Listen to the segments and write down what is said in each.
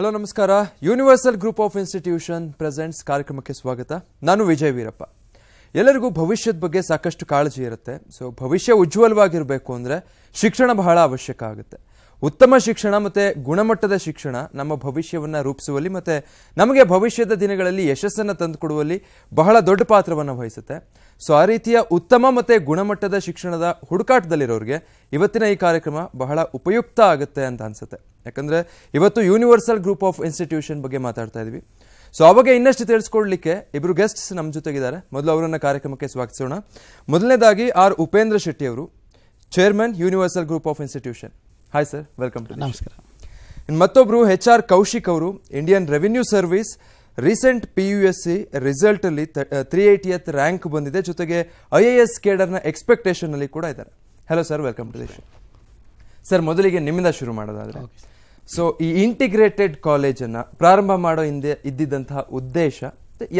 hello ನಮಸ್ಕಾರ universal group of institution presents ಕಾರ್ಯಕ್ರಮಕ್ಕೆ ಸ್ವಾಗತ ನಾನು ವಿಜಯ್ ವೀರಪ್ಪ ಎಲ್ಲರಿಗೂ ಭವಿಷ್ಯದ ಬಗ್ಗೆ ಸಾಕಷ್ಟು ಕಾಳಜಿ ಇರುತ್ತೆ ಸೊ ಭವಿಷ್ಯ ಉಜ್ವಲವಾಗಿರಬೇಕು ಅಂದರೆ ಶಿಕ್ಷಣ ಬಹಳ ಅವಶ್ಯಕ ಆಗುತ್ತೆ ಉತ್ತಮ ಶಿಕ್ಷಣ ಮತ್ತು ಗುಣಮಟ್ಟದ ಶಿಕ್ಷಣ ನಮ್ಮ ಭವಿಷ್ಯವನ್ನು ರೂಪಿಸುವಲ್ಲಿ ಮತ್ತು ನಮಗೆ ಭವಿಷ್ಯದ ದಿನಗಳಲ್ಲಿ ಯಶಸ್ಸನ್ನು ತಂದುಕೊಡುವಲ್ಲಿ ಬಹಳ ದೊಡ್ಡ ಪಾತ್ರವನ್ನು ವಹಿಸುತ್ತೆ ಸೊ ಆ ರೀತಿಯ ಉತ್ತಮ ಮತ್ತು ಗುಣಮಟ್ಟದ ಶಿಕ್ಷಣದ ಹುಡುಕಾಟದಲ್ಲಿರೋರಿಗೆ ಇವತ್ತಿನ ಈ ಕಾರ್ಯಕ್ರಮ ಬಹಳ ಉಪಯುಕ್ತ ಆಗುತ್ತೆ ಅಂತ ಅನಿಸುತ್ತೆ ಯಾಕಂದರೆ ಇವತ್ತು ಯೂನಿವರ್ಸಲ್ ಗ್ರೂಪ್ ಆಫ್ ಇನ್ಸ್ಟಿಟ್ಯೂಷನ್ ಬಗ್ಗೆ ಮಾತಾಡ್ತಾ ಇದ್ವಿ ಸೊ ಆ ಬಗ್ಗೆ ಇನ್ನಷ್ಟು ತಿಳಿಸ್ಕೊಡ್ಲಿಕ್ಕೆ ಇಬ್ಬರು ಗೆಸ್ಟ್ಸ್ ನಮ್ಮ ಜೊತೆಗಿದ್ದಾರೆ ಮೊದಲು ಅವರನ್ನು ಕಾರ್ಯಕ್ರಮಕ್ಕೆ ಸ್ವಾಗತಿಸೋಣ ಮೊದಲನೇದಾಗಿ ಆರ್ ಉಪೇಂದ್ರ ಶೆಟ್ಟಿ ಅವರು chairman universal group of institution hi sir welcome to ನಮಸ್ಕಾರ ಇನ್ನು ಮತ್ತೊಬ್ಬರು ಹೆಚ್ ಆರ್ ಕೌಶಿಕ್ ಅವರು Indian revenue service recent P U S C ರಿಸಲ್ಟಲ್ಲಿ ತ್ರೀ ಏಯ್ಟಿಯತ್ ರ್ಯಾಂಕ್ ಬಂದಿದೆ ಜೊತೆಗೆ ಐ ಎ ಎಸ್ ಕೇಡರ್ನ ಎಕ್ಸ್ಪೆಕ್ಟೇಷನಲ್ಲಿ ಕೂಡ ಇದ್ದಾರೆ hello sir welcome to the sir ಮೊದಲಿಗೆ ನಿಮ್ಮಿಂದ ಶುರು ಮಾಡೋದಾದರೆ ಸೊ ಈ ಇಂಟಿಗ್ರೇಟೆಡ್ ಕಾಲೇಜನ್ನು ಪ್ರಾರಂಭ ಮಾಡೋ ಹಿಂದೆ ಇದ್ದಿದ್ದಂತಹ ಉದ್ದೇಶ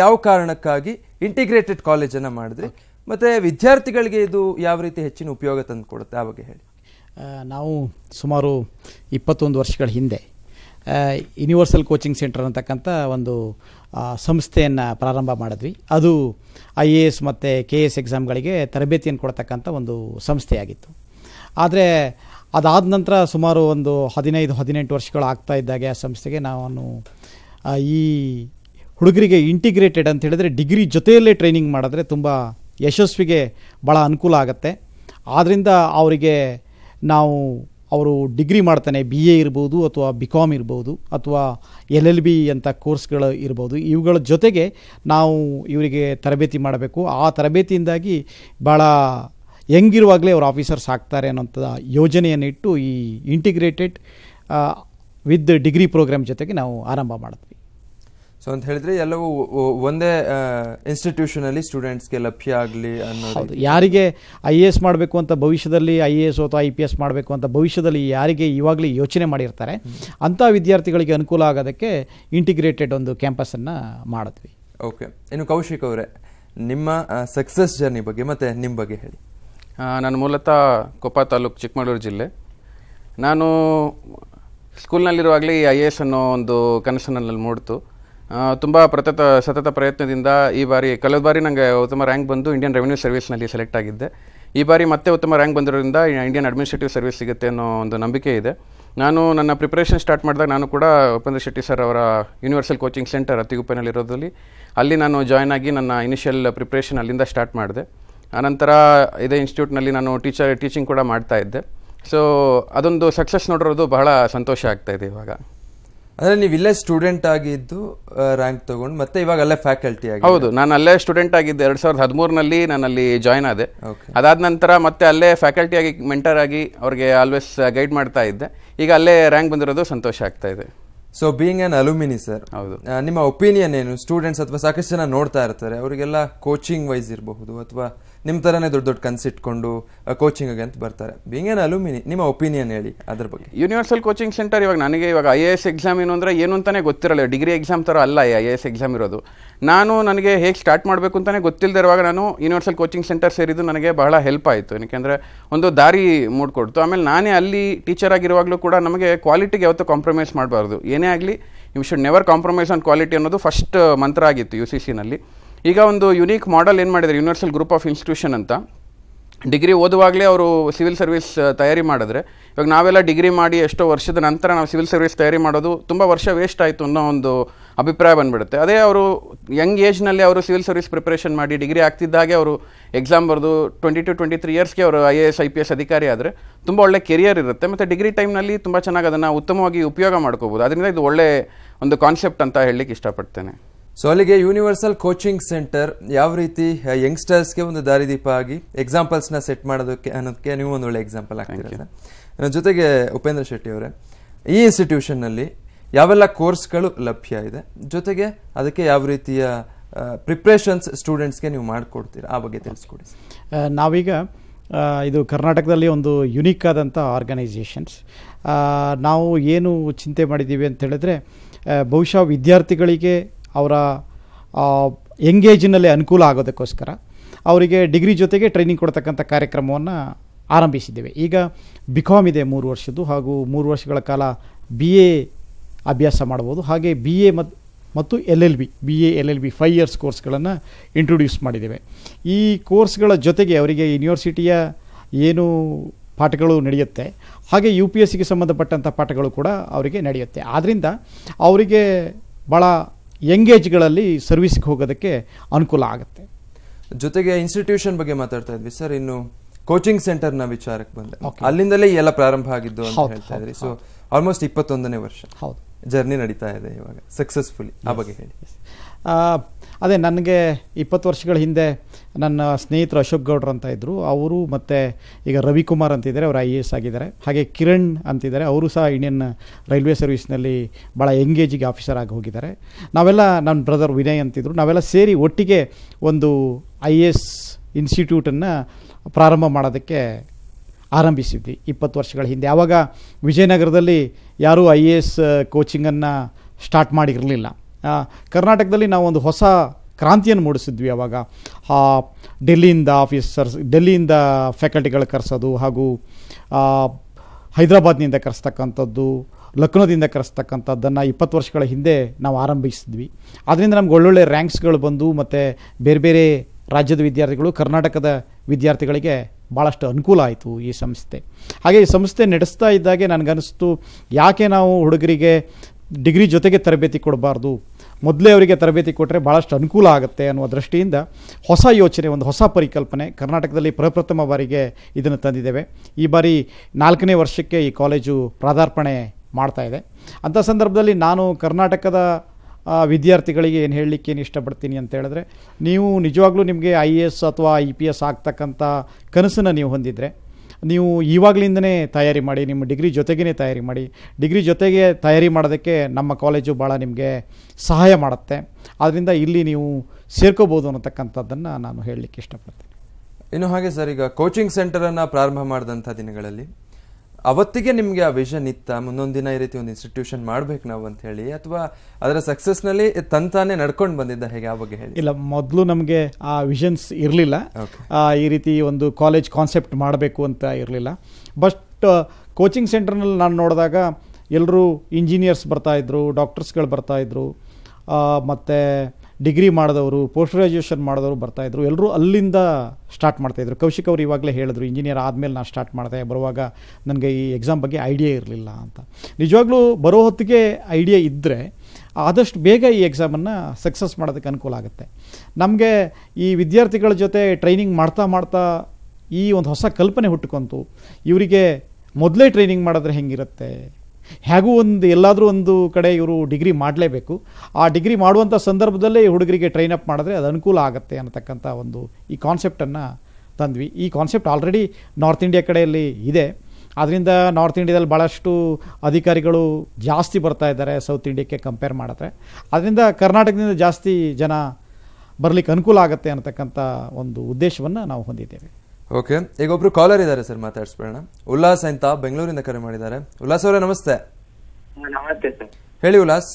ಯಾವ ಕಾರಣಕ್ಕಾಗಿ ಇಂಟಿಗ್ರೇಟೆಡ್ ಕಾಲೇಜನ್ನು ಮಾಡಿದ್ರಿ ಮತ್ತು ವಿದ್ಯಾರ್ಥಿಗಳಿಗೆ ಇದು ಯಾವ ರೀತಿ ಹೆಚ್ಚಿನ ಉಪಯೋಗ ತಂದು ಕೊಡುತ್ತೆ ಆ ಬಗ್ಗೆ ಹೇಳಿ ನಾವು ಸುಮಾರು ಇಪ್ಪತ್ತೊಂದು ವರ್ಷಗಳ ಹಿಂದೆ ಯೂನಿವರ್ಸಲ್ ಕೋಚಿಂಗ್ ಸೆಂಟರ್ ಅಂತಕ್ಕಂಥ ಒಂದು ಸಂಸ್ಥೆಯನ್ನು ಪ್ರಾರಂಭ ಮಾಡಿದ್ವಿ ಅದು ಐ ಎ ಎಸ್ ಮತ್ತು ಕೆ ಎ ಎಸ್ ಎಕ್ಸಾಮ್ಗಳಿಗೆ ತರಬೇತಿಯನ್ನು ಕೊಡ್ತಕ್ಕಂಥ ಒಂದು ಸಂಸ್ಥೆಯಾಗಿತ್ತು ಆದರೆ ಅದಾದ ನಂತರ ಸುಮಾರು ಒಂದು ಹದಿನೈದು ಹದಿನೆಂಟು ವರ್ಷಗಳು ಆಗ್ತಾ ಇದ್ದಾಗೆ ಆ ಸಂಸ್ಥೆಗೆ ನಾನು ಈ ಹುಡುಗರಿಗೆ ಇಂಟಿಗ್ರೇಟೆಡ್ ಅಂತ ಹೇಳಿದರೆ ಡಿಗ್ರಿ ಜೊತೆಯಲ್ಲೇ ಟ್ರೈನಿಂಗ್ ಮಾಡಿದ್ರೆ ತುಂಬ ಯಶಸ್ವಿಗೆ ಭಾಳ ಅನುಕೂಲ ಆಗುತ್ತೆ ಆದ್ದರಿಂದ ಅವರಿಗೆ ನಾವು ಅವರು ಡಿಗ್ರಿ ಮಾಡ್ತಾನೆ ಬಿ ಎ ಇರ್ಬೋದು ಅಥವಾ ಬಿ ಕಾಮ್ ಇರ್ಬೋದು ಅಥವಾ ಎಲ್ ಎಲ್ ಬಿ ಅಂತ ಕೋರ್ಸ್ಗಳು ಇರ್ಬೋದು ಇವುಗಳ ಜೊತೆಗೆ ನಾವು ಇವರಿಗೆ ತರಬೇತಿ ಮಾಡಬೇಕು ಆ ತರಬೇತಿಯಿಂದಾಗಿ ಭಾಳ ಹೆಂಗಿರುವಾಗಲೇ ಅವರು ಆಫೀಸರ್ಸ್ ಆಗ್ತಾರೆ ಅನ್ನೋಂಥ ಯೋಜನೆಯನ್ನು ಇಟ್ಟು ಈ ಇಂಟಿಗ್ರೇಟೆಡ್ ವಿತ್ ಡಿಗ್ರಿ ಪ್ರೋಗ್ರಾಮ್ ಜೊತೆಗೆ ನಾವು ಆರಂಭ ಮಾಡೋದು ಸೊ ಅಂತ ಹೇಳಿದ್ರೆ ಎಲ್ಲವೂ ಒಂದೇ ಇನ್ಸ್ಟಿಟ್ಯೂಷನಲ್ಲಿ ಸ್ಟೂಡೆಂಟ್ಸ್ಗೆ ಲಭ್ಯ ಆಗಲಿ ಅನ್ನೋದು ಯಾರಿಗೆ ಐ ಎ ಎಸ್ ಮಾಡಬೇಕು ಅಂತ ಭವಿಷ್ಯದಲ್ಲಿ ಐ ಎ ಎಸ್ ಅಥವಾ ಐ ಪಿ ಎಸ್ ಮಾಡಬೇಕು ಅಂತ ಭವಿಷ್ಯದಲ್ಲಿ ಯಾರಿಗೆ ಇವಾಗಲೇ ಯೋಚನೆ ಮಾಡಿರ್ತಾರೆ ಅಂಥ ವಿದ್ಯಾರ್ಥಿಗಳಿಗೆ ಅನುಕೂಲ ಆಗೋದಕ್ಕೆ ಇಂಟಿಗ್ರೇಟೆಡ್ ಒಂದು ಕ್ಯಾಂಪಸನ್ನು ಮಾಡಿದ್ವಿ ಓಕೆ ಇನ್ನು ಕೌಶಿಕ್ ಅವರೇ ನಿಮ್ಮ ಸಕ್ಸಸ್ ಜರ್ನಿ ಬಗ್ಗೆ ಮತ್ತು ನಿಮ್ಮ ಬಗ್ಗೆ ಹೇಳಿ ನಾನು ಮೂಲತಃ ಕೊಪ್ಪ ತಾಲೂಕು ಚಿಕ್ಕಮಗಳೂರು ಜಿಲ್ಲೆ ನಾನು ಸ್ಕೂಲ್ನಲ್ಲಿರುವಾಗಲೇ ಐ ಎ ಎಸ್ ಅನ್ನೋ ಒಂದು ಕನೆಕ್ಷನಲ್ಲಿ ನೋಡ್ತು ಮೂಡ್ತು ತುಂಬ ಪ್ರತತ ಸತತ ಪ್ರಯತ್ನದಿಂದ ಈ ಬಾರಿ ಕಳೆದ ಬಾರಿ ನನಗೆ ಉತ್ತಮ ರ್ಯಾಂಕ್ ಬಂದು ಇಂಡಿಯನ್ ರೆವಿನ್ಯೂ ಸರ್ವಿಸ್ನಲ್ಲಿ ಸೆಲೆಕ್ಟ್ ಆಗಿದ್ದೆ ಈ ಬಾರಿ ಮತ್ತೆ ಉತ್ತಮ ರ್ಯಾಂಕ್ ಬಂದಿರೋದ್ರಿಂದ ಇಂಡಿಯನ್ ಅಡ್ಮಿನಿಸ್ಟ್ರೇಟಿವ್ ಸರ್ವಿಸ್ ಸಿಗುತ್ತೆ ಅನ್ನೋ ಒಂದು ನಂಬಿಕೆ ಇದೆ ನಾನು ನನ್ನ ಪ್ರಿಪ್ರೇಷನ್ ಸ್ಟಾರ್ಟ್ ಮಾಡಿದಾಗ ನಾನು ಕೂಡ ಉಪೇಂದ್ರ ಶೆಟ್ಟಿ ಸರ್ ಅವರ ಯೂನಿವರ್ಸಲ್ ಕೋಚಿಂಗ್ ಸೆಂಟರ್ ಅತಿಗುಪ್ಪೆನಲ್ಲಿರೋದ್ರಲ್ಲಿ ಅಲ್ಲಿ ನಾನು ಜಾಯ್ನ್ ಆಗಿ ನನ್ನ ಇನಿಷಿಯಲ್ ಪ್ರಿಪ್ರೇಷನ್ ಅಲ್ಲಿಂದ ಸ್ಟಾರ್ಟ್ ಮಾಡಿದೆ ಆನಂತರ ಇದೇ ಇನ್ಸ್ಟಿಟ್ಯೂಟ್ನಲ್ಲಿ ನಾನು ಟೀಚರ್ ಟೀಚಿಂಗ್ ಕೂಡ ಮಾಡ್ತಾ ಇದ್ದೆ ಸೊ ಅದೊಂದು ಸಕ್ಸಸ್ ನೋಡಿರೋದು ಬಹಳ ಸಂತೋಷ ಆಗ್ತಾಯಿದೆ ಇವಾಗ ಅಂದ್ರೆ ನೀವು ಇಲ್ಲೇ ಸ್ಟೂಡೆಂಟ್ ಆಗಿದ್ದು ರ್ಯಾಂಕ್ ತಗೊಂಡು ಮತ್ತೆ ಇವಾಗ ಅಲ್ಲೇ ಫ್ಯಾಕಲ್ಟಿ ಆಗಿ ಹೌದು ನಾನು ಅಲ್ಲೇ ಸ್ಟೂಡೆಂಟ್ ಆಗಿದ್ದೆ ಎರಡ್ ಸಾವಿರದ ಹದಿಮೂರನಲ್ಲಿ ನಾನು ಅಲ್ಲಿ ಜಾಯ್ನ್ ಆದೆ ಅದಾದ ನಂತರ ಮತ್ತೆ ಅಲ್ಲೇ ಫ್ಯಾಕಲ್ಟಿ ಆಗಿ ಮೆಂಟರ್ ಆಗಿ ಅವ್ರಿಗೆ ಆಲ್ವೇಸ್ ಗೈಡ್ ಮಾಡ್ತಾ ಇದ್ದೆ ಈಗ ಅಲ್ಲೇ ರ್ಯಾಂಕ್ ಬಂದಿರೋದು ಸಂತೋಷ ಆಗ್ತಾ ಇದೆ so being an alumni sir ಹೌದು ನಿಮ್ಮ ಒಪಿನಿಯನ್ ಏನು ಸ್ಟೂಡೆಂಟ್ಸ್ ಅಥವಾ ಸಾಕಷ್ಟು ಜನ ನೋಡ್ತಾ ಇರ್ತಾರೆ ಅವರಿಗೆಲ್ಲ ಕೋಚಿಂಗ್ ವೈಸ್ ಇರಬಹುದು ಅಥವಾ ನಿಮ್ಮ ಥರನೇ ದೊಡ್ಡ ದೊಡ್ಡ ಕನ್ಸಿಟ್ಕೊಂಡು ಕೋಚಿಂಗಿಗೆ ಅಂತ ಬರ್ತಾರೆ ಬಿಂಗ್ ಏನ್ ಅಲುಮಿನಿ ನಿಮ್ಮ ಒಪಿನಿಯನ್ ಹೇಳಿ ಅದ್ರ ಬಗ್ಗೆ ಯೂನಿವರ್ಸಲ್ ಕೋಚಿಂಗ್ ಸೆಂಟರ್ ಇವಾಗ ನನಗೆ ಇವಾಗ ಐ ಎ ಎಸ್ ಎಕ್ಸಾಮ್ ಏನು ಅಂದರೆ ಏನು ಅಂತಲೇ ಗೊತ್ತಿರಲ್ಲ ಡಿಗ್ರಿ ಎಕ್ಸಾಮ್ ಥರ ಅಲ್ಲ ಐ ಎ ಎಸ್ ಎಕ್ಸಾಮ್ ಇರೋದು ನಾನು ನನಗೆ ಹೇಗೆ ಸ್ಟಾರ್ಟ್ ಮಾಡಬೇಕು ಅಂತಲೇ ಗೊತ್ತಿಲ್ಲದೆ ಇರುವಾಗ ನಾನು ಯೂನಿವರ್ಸಲ್ ಕೋಚಿಂಗ್ ಸೆಂಟರ್ ಸೇರಿದ್ದು ನನಗೆ ಬಹಳ ಹೆಲ್ಪ್ ಆಯಿತು ಏನಕ್ಕೆ ಒಂದು ದಾರಿ ಮೂಡ್ಕೊಡ್ತು ಆಮೇಲೆ ನಾನೇ ಅಲ್ಲಿ ಟೀಚರ್ ಆಗಿರುವಾಗಲೂ ಕೂಡ ನಮಗೆ ಕ್ವಾಲಿಟಿಗೆ ಯಾವತ್ತೂ ಕಾಂಪ್ರಮೈಸ್ ಮಾಡಬಾರ್ದು ಏನೇ ಆಗಲಿ you should never compromise on quality ಅನ್ನೋದು ಫಸ್ಟ್ ಮಂತ್ರ ಆಗಿತ್ತು ಯು ಸಿ ಸಿನಲ್ಲಿ ಈಗ ಒಂದು ಯುನೀಕ್ ಮಾಡೆಲ್ ಏನು ಮಾಡಿದರೆ ಯೂನಿವರ್ಸಲ್ ಗ್ರೂಪ್ ಆಫ್ ಇನ್ಸ್ಟಿಟ್ಯೂಷನ್ ಅಂತ ಡಿಗ್ರಿ ಓದುವಾಗಲೇ ಅವರು ಸಿವಿಲ್ ಸರ್ವಿಸ್ ತಯಾರಿ ಮಾಡಿದ್ರೆ ಇವಾಗ ನಾವೆಲ್ಲ ಡಿಗ್ರಿ ಮಾಡಿ ಎಷ್ಟೋ ವರ್ಷದ ನಂತರ ನಾವು ಸಿವಿಲ್ ಸರ್ವಿಸ್ ತಯಾರಿ ಮಾಡೋದು ತುಂಬ ವರ್ಷ ವೇಸ್ಟ್ ಆಯಿತು ಅನ್ನೋ ಒಂದು ಅಭಿಪ್ರಾಯ ಬಂದುಬಿಡುತ್ತೆ ಅದೇ ಅವರು ಯಂಗ್ ಏಜ್ನಲ್ಲಿ ಅವರು ಸಿವಿಲ್ ಸರ್ವಿಸ್ ಪ್ರಿಪ್ರೇಷನ್ ಮಾಡಿ ಡಿಗ್ರಿ ಆಗ್ತಿದ್ದಾಗೆ ಅವರು ಎಕ್ಸಾಮ್ ಬರೆದು ಟ್ವೆಂಟಿ ಟು ಟ್ವೆಂಟಿ ತ್ರೀ ಇಯರ್ಸ್ಗೆ ಅವರು I A S I P S ಅಧಿಕಾರಿ ಆದರೆ ತುಂಬ ಒಳ್ಳೆ ಕೆರಿಯರ್ ಇರುತ್ತೆ ಮತ್ತು ಡಿಗ್ರಿ ಟೈಮ್ನಲ್ಲಿ ತುಂಬ ಚೆನ್ನಾಗಿ ಅದನ್ನು ಉತ್ತಮವಾಗಿ ಉಪಯೋಗ ಮಾಡ್ಕೋಬೋದು ಅದರಿಂದ ಇದು ಒಳ್ಳೆ ಒಂದು ಕಾನ್ಸೆಪ್ಟ್ ಅಂತ ಹೇಳಲಿಕ್ಕೆ ಇಷ್ಟಪಡ್ತೇನೆ ಸೊ ಅಲ್ಲಿಗೆ ಯೂನಿವರ್ಸಲ್ ಕೋಚಿಂಗ್ ಸೆಂಟರ್ ಯಾವ ರೀತಿ ಯಂಗ್ಸ್ಟರ್ಸ್ಗೆ ಒಂದು ದಾರಿದೀಪ ಆಗಿ ಎಕ್ಸಾಂಪಲ್ಸ್ನ ಸೆಟ್ ಮಾಡೋದಕ್ಕೆ ಅನ್ನೋದಕ್ಕೆ ನೀವು ಒಂದು ಒಳ್ಳೆ ಎಕ್ಸಾಂಪಲ್ ಆಗ್ತೀರಾ ಸರ್ ಜೊತೆಗೆ ಉಪೇಂದ್ರ ಶೆಟ್ಟಿ ಅವರೇ ಈ ಇನ್ಸ್ಟಿಟ್ಯೂಷನ್ನಲ್ಲಿ ಯಾವೆಲ್ಲ ಕೋರ್ಸ್ಗಳು ಲಭ್ಯ ಇದೆ ಜೊತೆಗೆ ಅದಕ್ಕೆ ಯಾವ ರೀತಿಯ ಪ್ರಿಪ್ರೇಷನ್ಸ್ ಸ್ಟೂಡೆಂಟ್ಸ್ಗೆ ನೀವು ಮಾಡಿಕೊಡ್ತೀರಾ ಆ ಬಗ್ಗೆ ತಿಳಿಸ್ಕೊಡಿ ನಾವೀಗ ಇದು ಕರ್ನಾಟಕದಲ್ಲಿ ಒಂದು ಯುನೀಕ್ ಆದಂಥ ಆರ್ಗನೈಸೇಷನ್ಸ್ ನಾವು ಏನು ಚಿಂತೆ ಮಾಡಿದ್ದೀವಿ ಅಂತ ಹೇಳಿದ್ರೆ ಬಹುಶಃ ವಿದ್ಯಾರ್ಥಿಗಳಿಗೆ ಅವರ ಎಂಗೇಜಿನಲ್ಲಿ ಅನುಕೂಲ ಆಗೋದಕ್ಕೋಸ್ಕರ ಅವರಿಗೆ ಡಿಗ್ರಿ ಜೊತೆಗೆ ಟ್ರೈನಿಂಗ್ ಕೊಡ್ತಕ್ಕಂಥ ಕಾರ್ಯಕ್ರಮವನ್ನು ಆರಂಭಿಸಿದ್ದೇವೆ ಈಗ ಬಿ ಕಾಮ್ ಇದೆ ಮೂರು ವರ್ಷದ್ದು ಹಾಗೂ ಮೂರು ವರ್ಷಗಳ ಕಾಲ ಬಿ ಎ ಅಭ್ಯಾಸ ಮಾಡ್ಬೋದು ಹಾಗೆ ಬಿ ಎ ಮತ್ತು L L B B A L L B five years ಕೋರ್ಸ್ಗಳನ್ನು ಇಂಟ್ರೊಡ್ಯೂಸ್ ಮಾಡಿದ್ದೇವೆ ಈ ಕೋರ್ಸ್ಗಳ ಜೊತೆಗೆ ಅವರಿಗೆ ಯೂನಿವರ್ಸಿಟಿಯ ಏನು ಪಾಠಗಳು ನಡೆಯುತ್ತೆ ಹಾಗೆ ಯು ಪಿ ಎಸ್ ಸಿಗೆ ಸಂಬಂಧಪಟ್ಟಂಥ ಪಾಠಗಳು ಕೂಡ ಅವರಿಗೆ ನಡೆಯುತ್ತೆ ಆದ್ದರಿಂದ ಅವರಿಗೆ ಭಾಳ ಎಂಗೇಜ್ಗಳಲ್ಲಿ ಸರ್ವಿಸ್ಗೆ ಹೋಗೋದಕ್ಕೆ ಅನುಕೂಲ ಆಗುತ್ತೆ ಜೊತೆಗೆ ಇನ್ಸ್ಟಿಟ್ಯೂಷನ್ ಬಗ್ಗೆ ಮಾತಾಡ್ತಾ ಇದ್ವಿ ಸರ್ ಇನ್ನು ಕೋಚಿಂಗ್ ಸೆಂಟರ್ ಸೆಂಟರ್ನ ವಿಚಾರಕ್ಕೆ ಬಂದೆ ಅಲ್ಲಿಂದಲೇ ಎಲ್ಲ ಪ್ರಾರಂಭ ಆಗಿದ್ದು ಅಂತ ಹೇಳ್ತಾ ಇದ್ರಿ ಸೊ ಆಲ್ಮೋಸ್ಟ್ ಇಪ್ಪತ್ತೊಂದನೇ ವರ್ಷ ಹೌದು ಜರ್ನಿ ನಡೀತಾ ಇದೆ ಇವಾಗ ಸಕ್ಸಸ್ಫುಲಿ ಆ ಬಗ್ಗೆ ಹೇಳಿ ಅದೇ ನನಗೆ ಇಪ್ಪತ್ತು ವರ್ಷಗಳ ಹಿಂದೆ ನನ್ನ ಸ್ನೇಹಿತರು ಅಶೋಕ್ ಗೌಡ್ರು ಅಂತ ಇದ್ದರು ಅವರು ಮತ್ತು ಈಗ ರವಿಕುಮಾರ್ ಅಂತಿದ್ದಾರೆ ಅವರು ಐ ಎ ಎಸ್ ಆಗಿದ್ದಾರೆ ಹಾಗೆ ಕಿರಣ್ ಅಂತಿದ್ದಾರೆ ಅವರು ಸಹ ಇಂಡಿಯನ್ ರೈಲ್ವೆ ಸರ್ವಿಸ್ನಲ್ಲಿ ಭಾಳ ಎಂಗೇಜಿಗೆ ಆಫೀಸರ್ ಆಗಿ ಹೋಗಿದ್ದಾರೆ ನಾವೆಲ್ಲ ನನ್ನ ಬ್ರದರ್ ವಿನಯ್ ಅಂತಿದ್ದರು ನಾವೆಲ್ಲ ಸೇರಿ ಒಟ್ಟಿಗೆ ಒಂದು ಐ ಎ ಎಸ್ ಇನ್ಸ್ಟಿಟ್ಯೂಟನ್ನು ಪ್ರಾರಂಭ ಮಾಡೋದಕ್ಕೆ ಆರಂಭಿಸಿದ್ವಿ ಇಪ್ಪತ್ತು ವರ್ಷಗಳ ಹಿಂದೆ ಆವಾಗ ವಿಜಯನಗರದಲ್ಲಿ ಯಾರೂ ಐ ಎ ಎಸ್ ಕೋಚಿಂಗನ್ನು ಸ್ಟಾರ್ಟ್ ಮಾಡಿರಲಿಲ್ಲ ಕರ್ನಾಟಕದಲ್ಲಿ ನಾವು ಒಂದು ಹೊಸ ಕ್ರಾಂತಿಯನ್ನು ಮೂಡಿಸಿದ್ವಿ ಅವಾಗ ಡೆಲ್ಲಿಯಿಂದ ಆಫೀಸರ್ಸ್ ಡೆಲ್ಲಿಯಿಂದ ಫ್ಯಾಕಲ್ಟಿಗಳು ಕರೆಸೋದು ಹಾಗೂ ಹೈದರಾಬಾದ್ನಿಂದ ಕರೆಸ್ತಕ್ಕಂಥದ್ದು ಲಕ್ನೋದಿಂದ ಕರೆಸ್ತಕ್ಕಂಥದ್ದನ್ನು ಇಪ್ಪತ್ತು ವರ್ಷಗಳ ಹಿಂದೆ ನಾವು ಆರಂಭಿಸಿದ್ವಿ ಅದರಿಂದ ನಮ್ಗೆ ಒಳ್ಳೊಳ್ಳೆ ರ್ಯಾಂಕ್ಸ್ಗಳು ಬಂದು ಮತ್ತು ಬೇರೆ ಬೇರೆ ರಾಜ್ಯದ ವಿದ್ಯಾರ್ಥಿಗಳು ಕರ್ನಾಟಕದ ವಿದ್ಯಾರ್ಥಿಗಳಿಗೆ ಭಾಳಷ್ಟು ಅನುಕೂಲ ಆಯಿತು ಈ ಸಂಸ್ಥೆ ಹಾಗೆ ಈ ಸಂಸ್ಥೆ ನಡೆಸ್ತಾ ಇದ್ದಾಗೆ ನನಗನ್ನಿಸ್ತು ಯಾಕೆ ನಾವು ಹುಡುಗರಿಗೆ ಡಿಗ್ರಿ ಜೊತೆಗೆ ತರಬೇತಿ ಕೊಡಬಾರ್ದು ಮೊದಲೇ ಅವರಿಗೆ ತರಬೇತಿ ಕೊಟ್ಟರೆ ಭಾಳಷ್ಟು ಅನುಕೂಲ ಆಗುತ್ತೆ ಅನ್ನುವ ದೃಷ್ಟಿಯಿಂದ ಹೊಸ ಯೋಚನೆ ಒಂದು ಹೊಸ ಪರಿಕಲ್ಪನೆ ಕರ್ನಾಟಕದಲ್ಲಿ ಪ್ರಪ್ರಥಮ ಬಾರಿಗೆ ಇದನ್ನು ತಂದಿದ್ದೇವೆ ಈ ಬಾರಿ ನಾಲ್ಕನೇ ವರ್ಷಕ್ಕೆ ಈ ಕಾಲೇಜು ಪ್ರಾದಾರ್ಪಣೆ ಮಾಡ್ತಾ ಇದೆ ಅಂಥ ಸಂದರ್ಭದಲ್ಲಿ ನಾನು ಕರ್ನಾಟಕದ ವಿದ್ಯಾರ್ಥಿಗಳಿಗೆ ಏನು ಹೇಳಲಿಕ್ಕೆ ಏನು ಇಷ್ಟಪಡ್ತೀನಿ ಅಂತ ಹೇಳಿದ್ರೆ ನೀವು ನಿಜವಾಗ್ಲೂ ನಿಮಗೆ ಐ ಎ ಎಸ್ ಅಥವಾ ಐ ಪಿ ಎಸ್ ಆಗ್ತಕ್ಕಂಥ ಕನಸನ್ನು ನೀವು ಹೊಂದಿದರೆ ನೀವು ಇವಾಗಲಿಂದನೇ ತಯಾರಿ ಮಾಡಿ ನಿಮ್ಮ ಡಿಗ್ರಿ ಜೊತೆಗೇ ತಯಾರಿ ಮಾಡಿ ಡಿಗ್ರಿ ಜೊತೆಗೆ ತಯಾರಿ ಮಾಡೋದಕ್ಕೆ ನಮ್ಮ ಕಾಲೇಜು ಭಾಳ ನಿಮಗೆ ಸಹಾಯ ಮಾಡುತ್ತೆ ಆದ್ದರಿಂದ ಇಲ್ಲಿ ನೀವು ಸೇರ್ಕೋಬೋದು ಅನ್ನತಕ್ಕಂಥದ್ದನ್ನು ನಾನು ಹೇಳಲಿಕ್ಕೆ ಇಷ್ಟಪಡ್ತೀನಿ ಇನ್ನು ಹಾಗೆ ಸರ್ ಈಗ ಕೋಚಿಂಗ್ ಸೆಂಟರನ್ನು ಪ್ರಾರಂಭ ಮಾಡಿದಂಥ ದಿನಗಳಲ್ಲಿ ಅವತ್ತಿಗೆ ನಿಮಗೆ ಆ ವಿಷನ್ ಇತ್ತ ಮುಂದೊಂದು ದಿನ ಈ ರೀತಿ ಒಂದು ಇನ್ಸ್ಟಿಟ್ಯೂಷನ್ ಮಾಡ್ಬೇಕು ನಾವು ಅಂತ ಹೇಳಿ ಅಥವಾ ಅದರ ಸಕ್ಸಸ್ನಲ್ಲಿ ತಂತಾನೆ ನಡ್ಕೊಂಡು ಬಂದಿದ್ದ ಹೇಗೆ ಆ ಬಗ್ಗೆ ಹೇಳಿ ಇಲ್ಲ ಮೊದಲು ನಮಗೆ ಆ ವಿಷನ್ಸ್ ಇರಲಿಲ್ಲ ಈ ರೀತಿ ಒಂದು ಕಾಲೇಜ್ ಕಾನ್ಸೆಪ್ಟ್ ಮಾಡಬೇಕು ಅಂತ ಇರಲಿಲ್ಲ ಬಟ್ ಕೋಚಿಂಗ್ ಸೆಂಟರ್ನಲ್ಲಿ ನಾನು ನೋಡಿದಾಗ ಎಲ್ಲರೂ ಇಂಜಿನಿಯರ್ಸ್ ಬರ್ತಾ ಬರ್ತಾಯಿದ್ರು ಡಾಕ್ಟರ್ಸ್ಗಳು ಬರ್ತಾಯಿದ್ರು ಮತ್ತು ಡಿಗ್ರಿ ಮಾಡಿದವರು ಪೋಸ್ಟ್ ಗ್ರ್ಯಾಜುಯೇಷನ್ ಮಾಡಿದವರು ಬರ್ತಾಯಿದ್ರು ಎಲ್ಲರೂ ಅಲ್ಲಿಂದ ಸ್ಟಾರ್ಟ್ ಮಾಡ್ತಾಯಿದ್ರು ಕೌಶಿಕ್ ಅವರು ಇವಾಗಲೇ ಹೇಳಿದ್ರು ಇಂಜಿನಿಯರ್ ಆದಮೇಲೆ ನಾನು ಸ್ಟಾರ್ಟ್ ಮಾಡಿದೆ ಬರುವಾಗ ನನಗೆ ಈ ಎಕ್ಸಾಮ್ ಬಗ್ಗೆ ಐಡಿಯಾ ಇರಲಿಲ್ಲ ಅಂತ ನಿಜವಾಗ್ಲೂ ಬರೋ ಹೊತ್ತಿಗೆ ಐಡಿಯಾ ಇದ್ದರೆ ಆದಷ್ಟು ಬೇಗ ಈ ಎಕ್ಸಾಮನ್ನು ಸಕ್ಸಸ್ ಮಾಡೋದಕ್ಕೆ ಅನುಕೂಲ ಆಗುತ್ತೆ ನಮಗೆ ಈ ವಿದ್ಯಾರ್ಥಿಗಳ ಜೊತೆ ಟ್ರೈನಿಂಗ್ ಮಾಡ್ತಾ ಮಾಡ್ತಾ ಈ ಒಂದು ಹೊಸ ಕಲ್ಪನೆ ಹುಟ್ಟುಕೊಂತು ಇವರಿಗೆ ಮೊದಲೇ ಟ್ರೈನಿಂಗ್ ಮಾಡಿದ್ರೆ ಹೆಂಗಿರುತ್ತೆ ಹೇಗೂ ಒಂದು ಎಲ್ಲಾದರೂ ಒಂದು ಕಡೆ ಇವರು ಡಿಗ್ರಿ ಮಾಡಲೇಬೇಕು ಆ ಡಿಗ್ರಿ ಮಾಡುವಂಥ ಸಂದರ್ಭದಲ್ಲೇ ಹುಡುಗರಿಗೆ ಟ್ರೈನ್ ಅಪ್ ಮಾಡಿದ್ರೆ ಅದು ಅನುಕೂಲ ಆಗುತ್ತೆ ಅನ್ನತಕ್ಕಂಥ ಒಂದು ಈ ಕಾನ್ಸೆಪ್ಟನ್ನು ತಂದ್ವಿ ಈ ಕಾನ್ಸೆಪ್ಟ್ ಆಲ್ರೆಡಿ ನಾರ್ತ್ ಇಂಡಿಯಾ ಕಡೆಯಲ್ಲಿ ಇದೆ ಅದರಿಂದ ನಾರ್ತ್ ಇಂಡಿಯಾದಲ್ಲಿ ಭಾಳಷ್ಟು ಅಧಿಕಾರಿಗಳು ಜಾಸ್ತಿ ಬರ್ತಾ ಇದ್ದಾರೆ ಸೌತ್ ಇಂಡಿಯಾಕ್ಕೆ ಕಂಪೇರ್ ಮಾಡಿದ್ರೆ ಅದರಿಂದ ಕರ್ನಾಟಕದಿಂದ ಜಾಸ್ತಿ ಜನ ಬರಲಿಕ್ಕೆ ಅನುಕೂಲ ಆಗುತ್ತೆ ಅನ್ನತಕ್ಕಂಥ ಒಂದು ಉದ್ದೇಶವನ್ನು ನಾವು ಹೊಂದಿದ್ದೇವೆ ಓಕೆ ಈಗ ಒಬ್ರು ಕಾಲರ್ ಇದ್ದಾರೆ ಸರ್ ಮಾತಾಡ್ಸ್ಬಿಡೋಣ ಉಲ್ಲಾಸ್ ಅಂತ ಬೆಂಗಳೂರಿಂದ ಕರೆ ಮಾಡಿದ್ದಾರೆ ಉಲ್ಲಾಸ್ ಅವರೇ ನಮಸ್ತೆ ನಮಸ್ತೆ ಸರ್ ಹೇಳಿ ಉಲ್ಲಾಸ್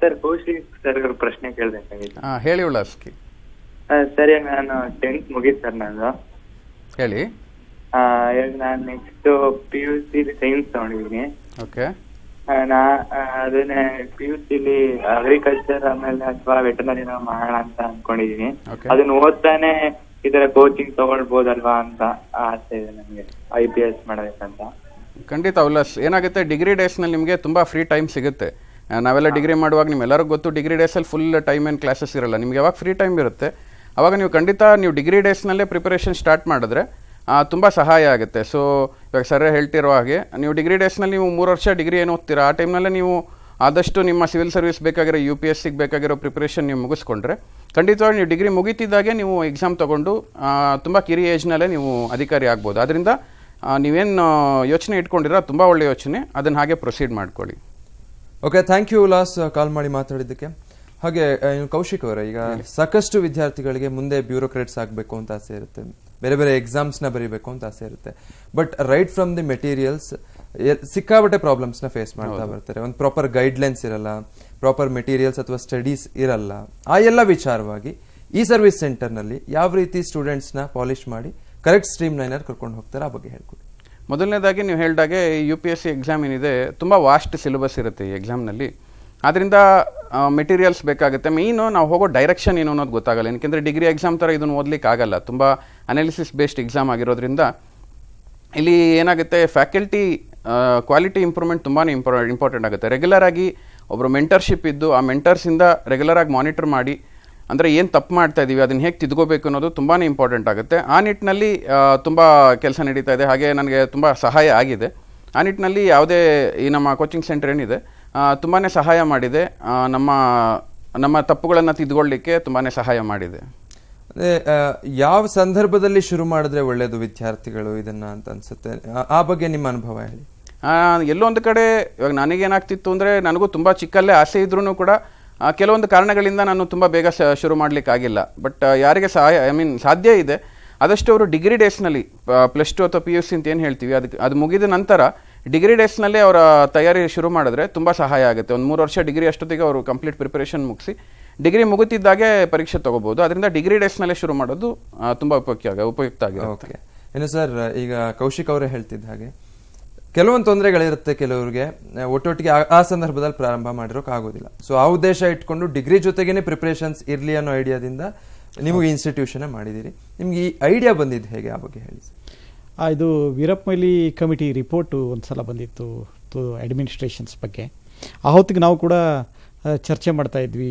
ಸರ್ ಬಹುಶಃ ಸರ್ ಪ್ರಶ್ನೆ ಕೇಳ್ಬೇಕಾಗಿತ್ತು ಹೇಳಿ ಉಲ್ಲಾಸ್ ಸರಿ ನಾನು ಟೆಂತ್ ಮುಗೀತು ಸರ್ ನಾನು ಹೇಳಿ ಈಗ ನಾನು next P U C science ತಗೊಂಡಿದ್ದೀನಿ ಓಕೆ ನಾ ಅದನ್ನೇ ಪಿ ಯು ಸಿಲಿ ಅಗ್ರಿಕಲ್ಚರ್ ಆಮೇಲೆ ಅಥವಾ ವೆಟರ್ನರಿ ಮಾಡೋಣ ಅಂತ ಅನ್ಕೊಂಡಿದೀನಿ ಅದನ್ನ ಓದ್ತಾನೆ ಇದರ ಕೋಚಿಂಗ್ ತಗೊಳ್ಬೋದಲ್ವಾ ಅಂತ ಆಸೆ ಇದೆ ನಮಗೆ ಐ ಪಿ ಎಸ್ ಮಾಡಬೇಕಂತ ಖಂಡಿತ ಉಲ್ಲಾಸ್ ಏನಾಗುತ್ತೆ ಡಿಗ್ರಿ ನಲ್ಲಿ ನಿಮಗೆ ತುಂಬಾ ಫ್ರೀ ಟೈಮ್ ಸಿಗುತ್ತೆ ನಾವೆಲ್ಲ ಡಿಗ್ರಿ ಮಾಡುವಾಗ ನಿಮ್ಮೆಲ್ಲರಿಗೂ ಗೊತ್ತು ಡಿಗ್ರಿ ಅಲ್ಲಿ ಫುಲ್ ಟೈಮ್ ಏನು ಕ್ಲಾಸಸ್ ಇರಲ್ಲ ನಿಮಗೆ ಯಾವಾಗ ಫ್ರೀ ಟೈಮ್ ಇರುತ್ತೆ ಅವಾಗ ನೀವು ಖಂಡಿತ ನೀವು ಡಿಗ್ರಿ ನಲ್ಲೇ ಪ್ರಿಪರೇಷನ್ ಸ್ಟಾರ್ಟ್ ಮಾಡಿದ್ರೆ ತುಂಬ ಸಹಾಯ ಆಗುತ್ತೆ ಸೊ ಇವಾಗ ಸರ್ ಹೇಳ್ತಿರೋ ಹಾಗೆ ನೀವು ಡಿಗ್ರಿ ನಲ್ಲಿ ನೀವು ಮೂರು ವರ್ಷ ಡಿಗ್ರಿ ಏನು ಓದ್ತೀರಾ ಆ ಟೈಮ್ನಲ್ಲೇ ನೀವು ಆದಷ್ಟು ನಿಮ್ಮ ಸಿವಿಲ್ ಸರ್ವಿಸ್ ಬೇಕಾಗಿರೋ ಯು ಪಿ ಎಸ್ ಸಿಗೆ ಬೇಕಾಗಿರೋ ಪ್ರಿಪರೇಷನ್ ನೀವು ಮುಗಿಸ್ಕೊಂಡ್ರೆ ಖಂಡಿತವಾಗಿ ನೀವು ಡಿಗ್ರಿ ಮುಗೀತಿದ್ದಾಗೆ ನೀವು ಎಕ್ಸಾಮ್ ತೊಗೊಂಡು ತುಂಬ ಕಿರಿ ಏಜ್ನಲ್ಲೇ ನೀವು ಅಧಿಕಾರಿ ಆಗ್ಬೋದು ಅದರಿಂದ ನೀವೇನು ಯೋಚನೆ ಇಟ್ಕೊಂಡಿರೋ ತುಂಬ ಒಳ್ಳೆಯ ಯೋಚನೆ ಅದನ್ನು ಹಾಗೆ ಪ್ರೊಸೀಡ್ ಮಾಡ್ಕೊಳ್ಳಿ okay thank you Ullas call ಮಾಡಿ ಮಾತಾಡಿದ್ದಕ್ಕೆ ಹಾಗೆ ಕೌಶಿಕ್ ಅವರ ಈಗ ಸಾಕಷ್ಟು ವಿದ್ಯಾರ್ಥಿಗಳಿಗೆ ಮುಂದೆ ಬ್ಯೂರೋಕ್ರೇಟ್ಸ್ ಆಗಬೇಕು ಅಂತ ಆಸೆ ಇರುತ್ತೆ ಬೇರೆ ಬೇರೆ ಎಕ್ಸಾಮ್ಸ್ನ ಬರೀಬೇಕು ಅಂತ ಆಸೆ ಇರುತ್ತೆ but right from the materials ಸಿಕ್ಕಾಬಟ್ಟೆ ಪ್ರಾಬ್ಲಮ್ಸ್ನ ಫೇಸ್ ಮಾಡ್ತಾ ಬರ್ತಾರೆ ಒಂದು ಪ್ರಾಪರ್ ಗೈಡ್ಲೈನ್ಸ್ ಇರಲ್ಲ ಪ್ರಾಪರ್ ಮೆಟೀರಿಯಲ್ಸ್ ಅಥವಾ ಸ್ಟಡೀಸ್ ಇರಲ್ಲ ಆ ಎಲ್ಲ ವಿಚಾರವಾಗಿ ಈ ಸರ್ವಿಸ್ ಸೆಂಟರ್ನಲ್ಲಿ ಯಾವ ರೀತಿ ಸ್ಟೂಡೆಂಟ್ಸ್ನ ಪಾಲಿಷ್ ಮಾಡಿ ಕರೆಕ್ಟ್ ಸ್ಟ್ರೀಮ್ ಲೈನರ್ ಕರ್ಕೊಂಡು ಹೋಗ್ತಾರೆ ಆ ಬಗ್ಗೆ ಹೇಳ್ಕೊಡಿ ಮೊದಲನೇದಾಗಿ ನೀವು ಹೇಳಿದಾಗೆ U P S C exam ಏನಿದೆ ತುಂಬ ವಾಸ್ಟ್ ಸಿಲೆಬಸ್ ಇರುತ್ತೆ ಈ ಎಕ್ಸಾಮ್ನಲ್ಲಿ ಆದ್ದರಿಂದ ಮೆಟೀರಿಯಲ್ಸ್ ಬೇಕಾಗುತ್ತೆ ಮೇಯ್ನು ನಾವು ಹೋಗೋ ಡೈರೆಕ್ಷನ್ ಏನು ಅನ್ನೋದು ಗೊತ್ತಾಗಲ್ಲ ಏನಕ್ಕೆಂದರೆ ಡಿಗ್ರಿ ಎಕ್ಸಾಮ್ ಥರ ಇದನ್ನು ಓದಲಿಕ್ಕೆ ಆಗಲ್ಲ ತುಂಬ ಅನಾಲಿಸಿಸ್ ಬೇಸ್ಡ್ ಎಕ್ಸಾಮ್ ಆಗಿರೋದ್ರಿಂದ ಇಲ್ಲಿ ಏನಾಗುತ್ತೆ ಫ್ಯಾಕಲ್ಟಿ ಕ್ವಾಲಿಟಿ ಇಂಪ್ರೂವ್ಮೆಂಟ್ ತುಂಬಾ ಇಂಪಾರ್ಟೆಂಟ್ ಆಗುತ್ತೆ ರೆಗ್ಯುಲರ್ ಆಗಿ ಒಬ್ಬರು ಮೆಂಟರ್ಶಿಪ್ ಇದ್ದು ಆ ಮೆಂಟರ್ಸಿಂದ ಆಗಿ ಮಾನಿಟರ್ ಮಾಡಿ ಅಂದರೆ ಏನು ತಪ್ಪು ಮಾಡ್ತಾ ಇದ್ದೀವಿ ಅದನ್ನು ಹೇಗೆ ತಿದ್ಕೋಬೇಕು ಅನ್ನೋದು ತುಂಬಾ ಇಂಪಾರ್ಟೆಂಟ್ ಆಗುತ್ತೆ ಆ ನಿಟ್ಟಿನಲ್ಲಿ ತುಂಬ ಕೆಲಸ ನಡೀತಾ ಇದೆ ಹಾಗೆ ನನಗೆ ತುಂಬ ಸಹಾಯ ಆಗಿದೆ ಆ ನಿಟ್ಟಿನಲ್ಲಿ ಯಾವುದೇ ಈ ನಮ್ಮ ಕೋಚಿಂಗ್ ಸೆಂಟರ್ ಏನಿದೆ ತುಂಬಾ ಸಹಾಯ ಮಾಡಿದೆ ನಮ್ಮ ನಮ್ಮ ತಪ್ಪುಗಳನ್ನು ತಿದ್ಕೊಳ್ಳಿಕ್ಕೆ ತುಂಬಾ ಸಹಾಯ ಮಾಡಿದೆ ಅದೇ ಯಾವ ಸಂದರ್ಭದಲ್ಲಿ ಶುರು ಮಾಡಿದ್ರೆ ಒಳ್ಳೆಯದು ವಿದ್ಯಾರ್ಥಿಗಳು ಇದನ್ನು ಅಂತ ಅನಿಸುತ್ತೆ ಆ ಬಗ್ಗೆ ನಿಮ್ಮ ಅನುಭವ ಹೇಳಿ ಎಲ್ಲೊಂದು ಕಡೆ ಇವಾಗ ನನಗೇನಾಗ್ತಿತ್ತು ಅಂದರೆ ನನಗೂ ತುಂಬ ಚಿಕ್ಕಲ್ಲೇ ಆಸೆ ಇದ್ರೂ ಕೂಡ ಕೆಲವೊಂದು ಕಾರಣಗಳಿಂದ ನಾನು ತುಂಬ ಬೇಗ ಶುರು ಮಾಡಲಿಕ್ಕಾಗಿಲ್ಲ ಬಟ್ ಯಾರಿಗೆ ಸಹಾಯ ಐ ಮೀನ್ ಸಾಧ್ಯ ಇದೆ ಆದಷ್ಟು ಅವರು ಡಿಗ್ರಿ ಡೇಸ್ನಲ್ಲಿ ಪ್ಲಸ್ ಟು ಅಥವಾ ಪಿ ಯು ಸಿ ಅಂತ ಏನು ಹೇಳ್ತೀವಿ ಅದಕ್ಕೆ ಅದು ಮುಗಿದ ನಂತರ ಡಿಗ್ರಿ ಡೇಸ್ನಲ್ಲೇ ಅವರ ತಯಾರಿ ಶುರು ಮಾಡಿದ್ರೆ ತುಂಬ ಸಹಾಯ ಆಗುತ್ತೆ ಒಂದು ಮೂರು ವರ್ಷ ಡಿಗ್ರಿ ಅಷ್ಟೊತ್ತಿಗೆ ಅವರು ಕಂಪ್ಲೀಟ್ ಪ್ರಿಪರೇಷನ್ ಮುಗಿಸಿ ಡಿಗ್ರಿ ಮುಗುತ್ತಿದ್ದಾಗೆ ಪರೀಕ್ಷೆ ತಗೋಬಹುದು ಅದರಿಂದ ಡಿಗ್ರಿ ಡೇಸ್ನಲ್ಲೇ ಶುರು ಮಾಡೋದು ತುಂಬ ಉಪಯುಕ್ತ ಉಪಯುಕ್ತ ಆಗಿದೆ ಓಕೆ ಸರ್ ಈಗ ಕೌಶಿಕ್ ಅವರೇ ಹೇಳ್ತಿದ್ದ ಹಾಗೆ ಕೆಲವೊಂದು ತೊಂದರೆಗಳಿರುತ್ತೆ ಕೆಲವರಿಗೆ ಒಟ್ಟೊಟ್ಟಿಗೆ ಆ ಸಂದರ್ಭದಲ್ಲಿ ಪ್ರಾರಂಭ ಮಾಡಿರೋಕ್ಕಾಗೋದಿಲ್ಲ ಸೊ ಆ ಉದ್ದೇಶ ಇಟ್ಕೊಂಡು ಡಿಗ್ರಿ ಜೊತೆಗೇ ಪ್ರಿಪ್ರೇಷನ್ಸ್ ಇರಲಿ ಅನ್ನೋ ಐಡಿಯಾದಿಂದ ನಿಮಗೆ ಇನ್ಸ್ಟಿಟ್ಯೂಷನ್ ಮಾಡಿದ್ದೀರಿ ನಿಮ್ಗೆ ಈ ಐಡಿಯಾ ಬಂದಿದ್ದು ಹೇಗೆ ಆ ಬಗ್ಗೆ ಹೇಳಿ ಇದು ವೀರಪ್ಪ ಮೊಯ್ಲಿ ಕಮಿಟಿ ರಿಪೋರ್ಟು ಒಂದು ಸಲ ಬಂದಿತ್ತು ಅಡ್ಮಿನಿಸ್ಟ್ರೇಷನ್ಸ್ ಬಗ್ಗೆ ಆ ಹೊತ್ತಿಗೆ ನಾವು ಕೂಡ ಚರ್ಚೆ ಮಾಡ್ತಾ ಇದ್ವಿ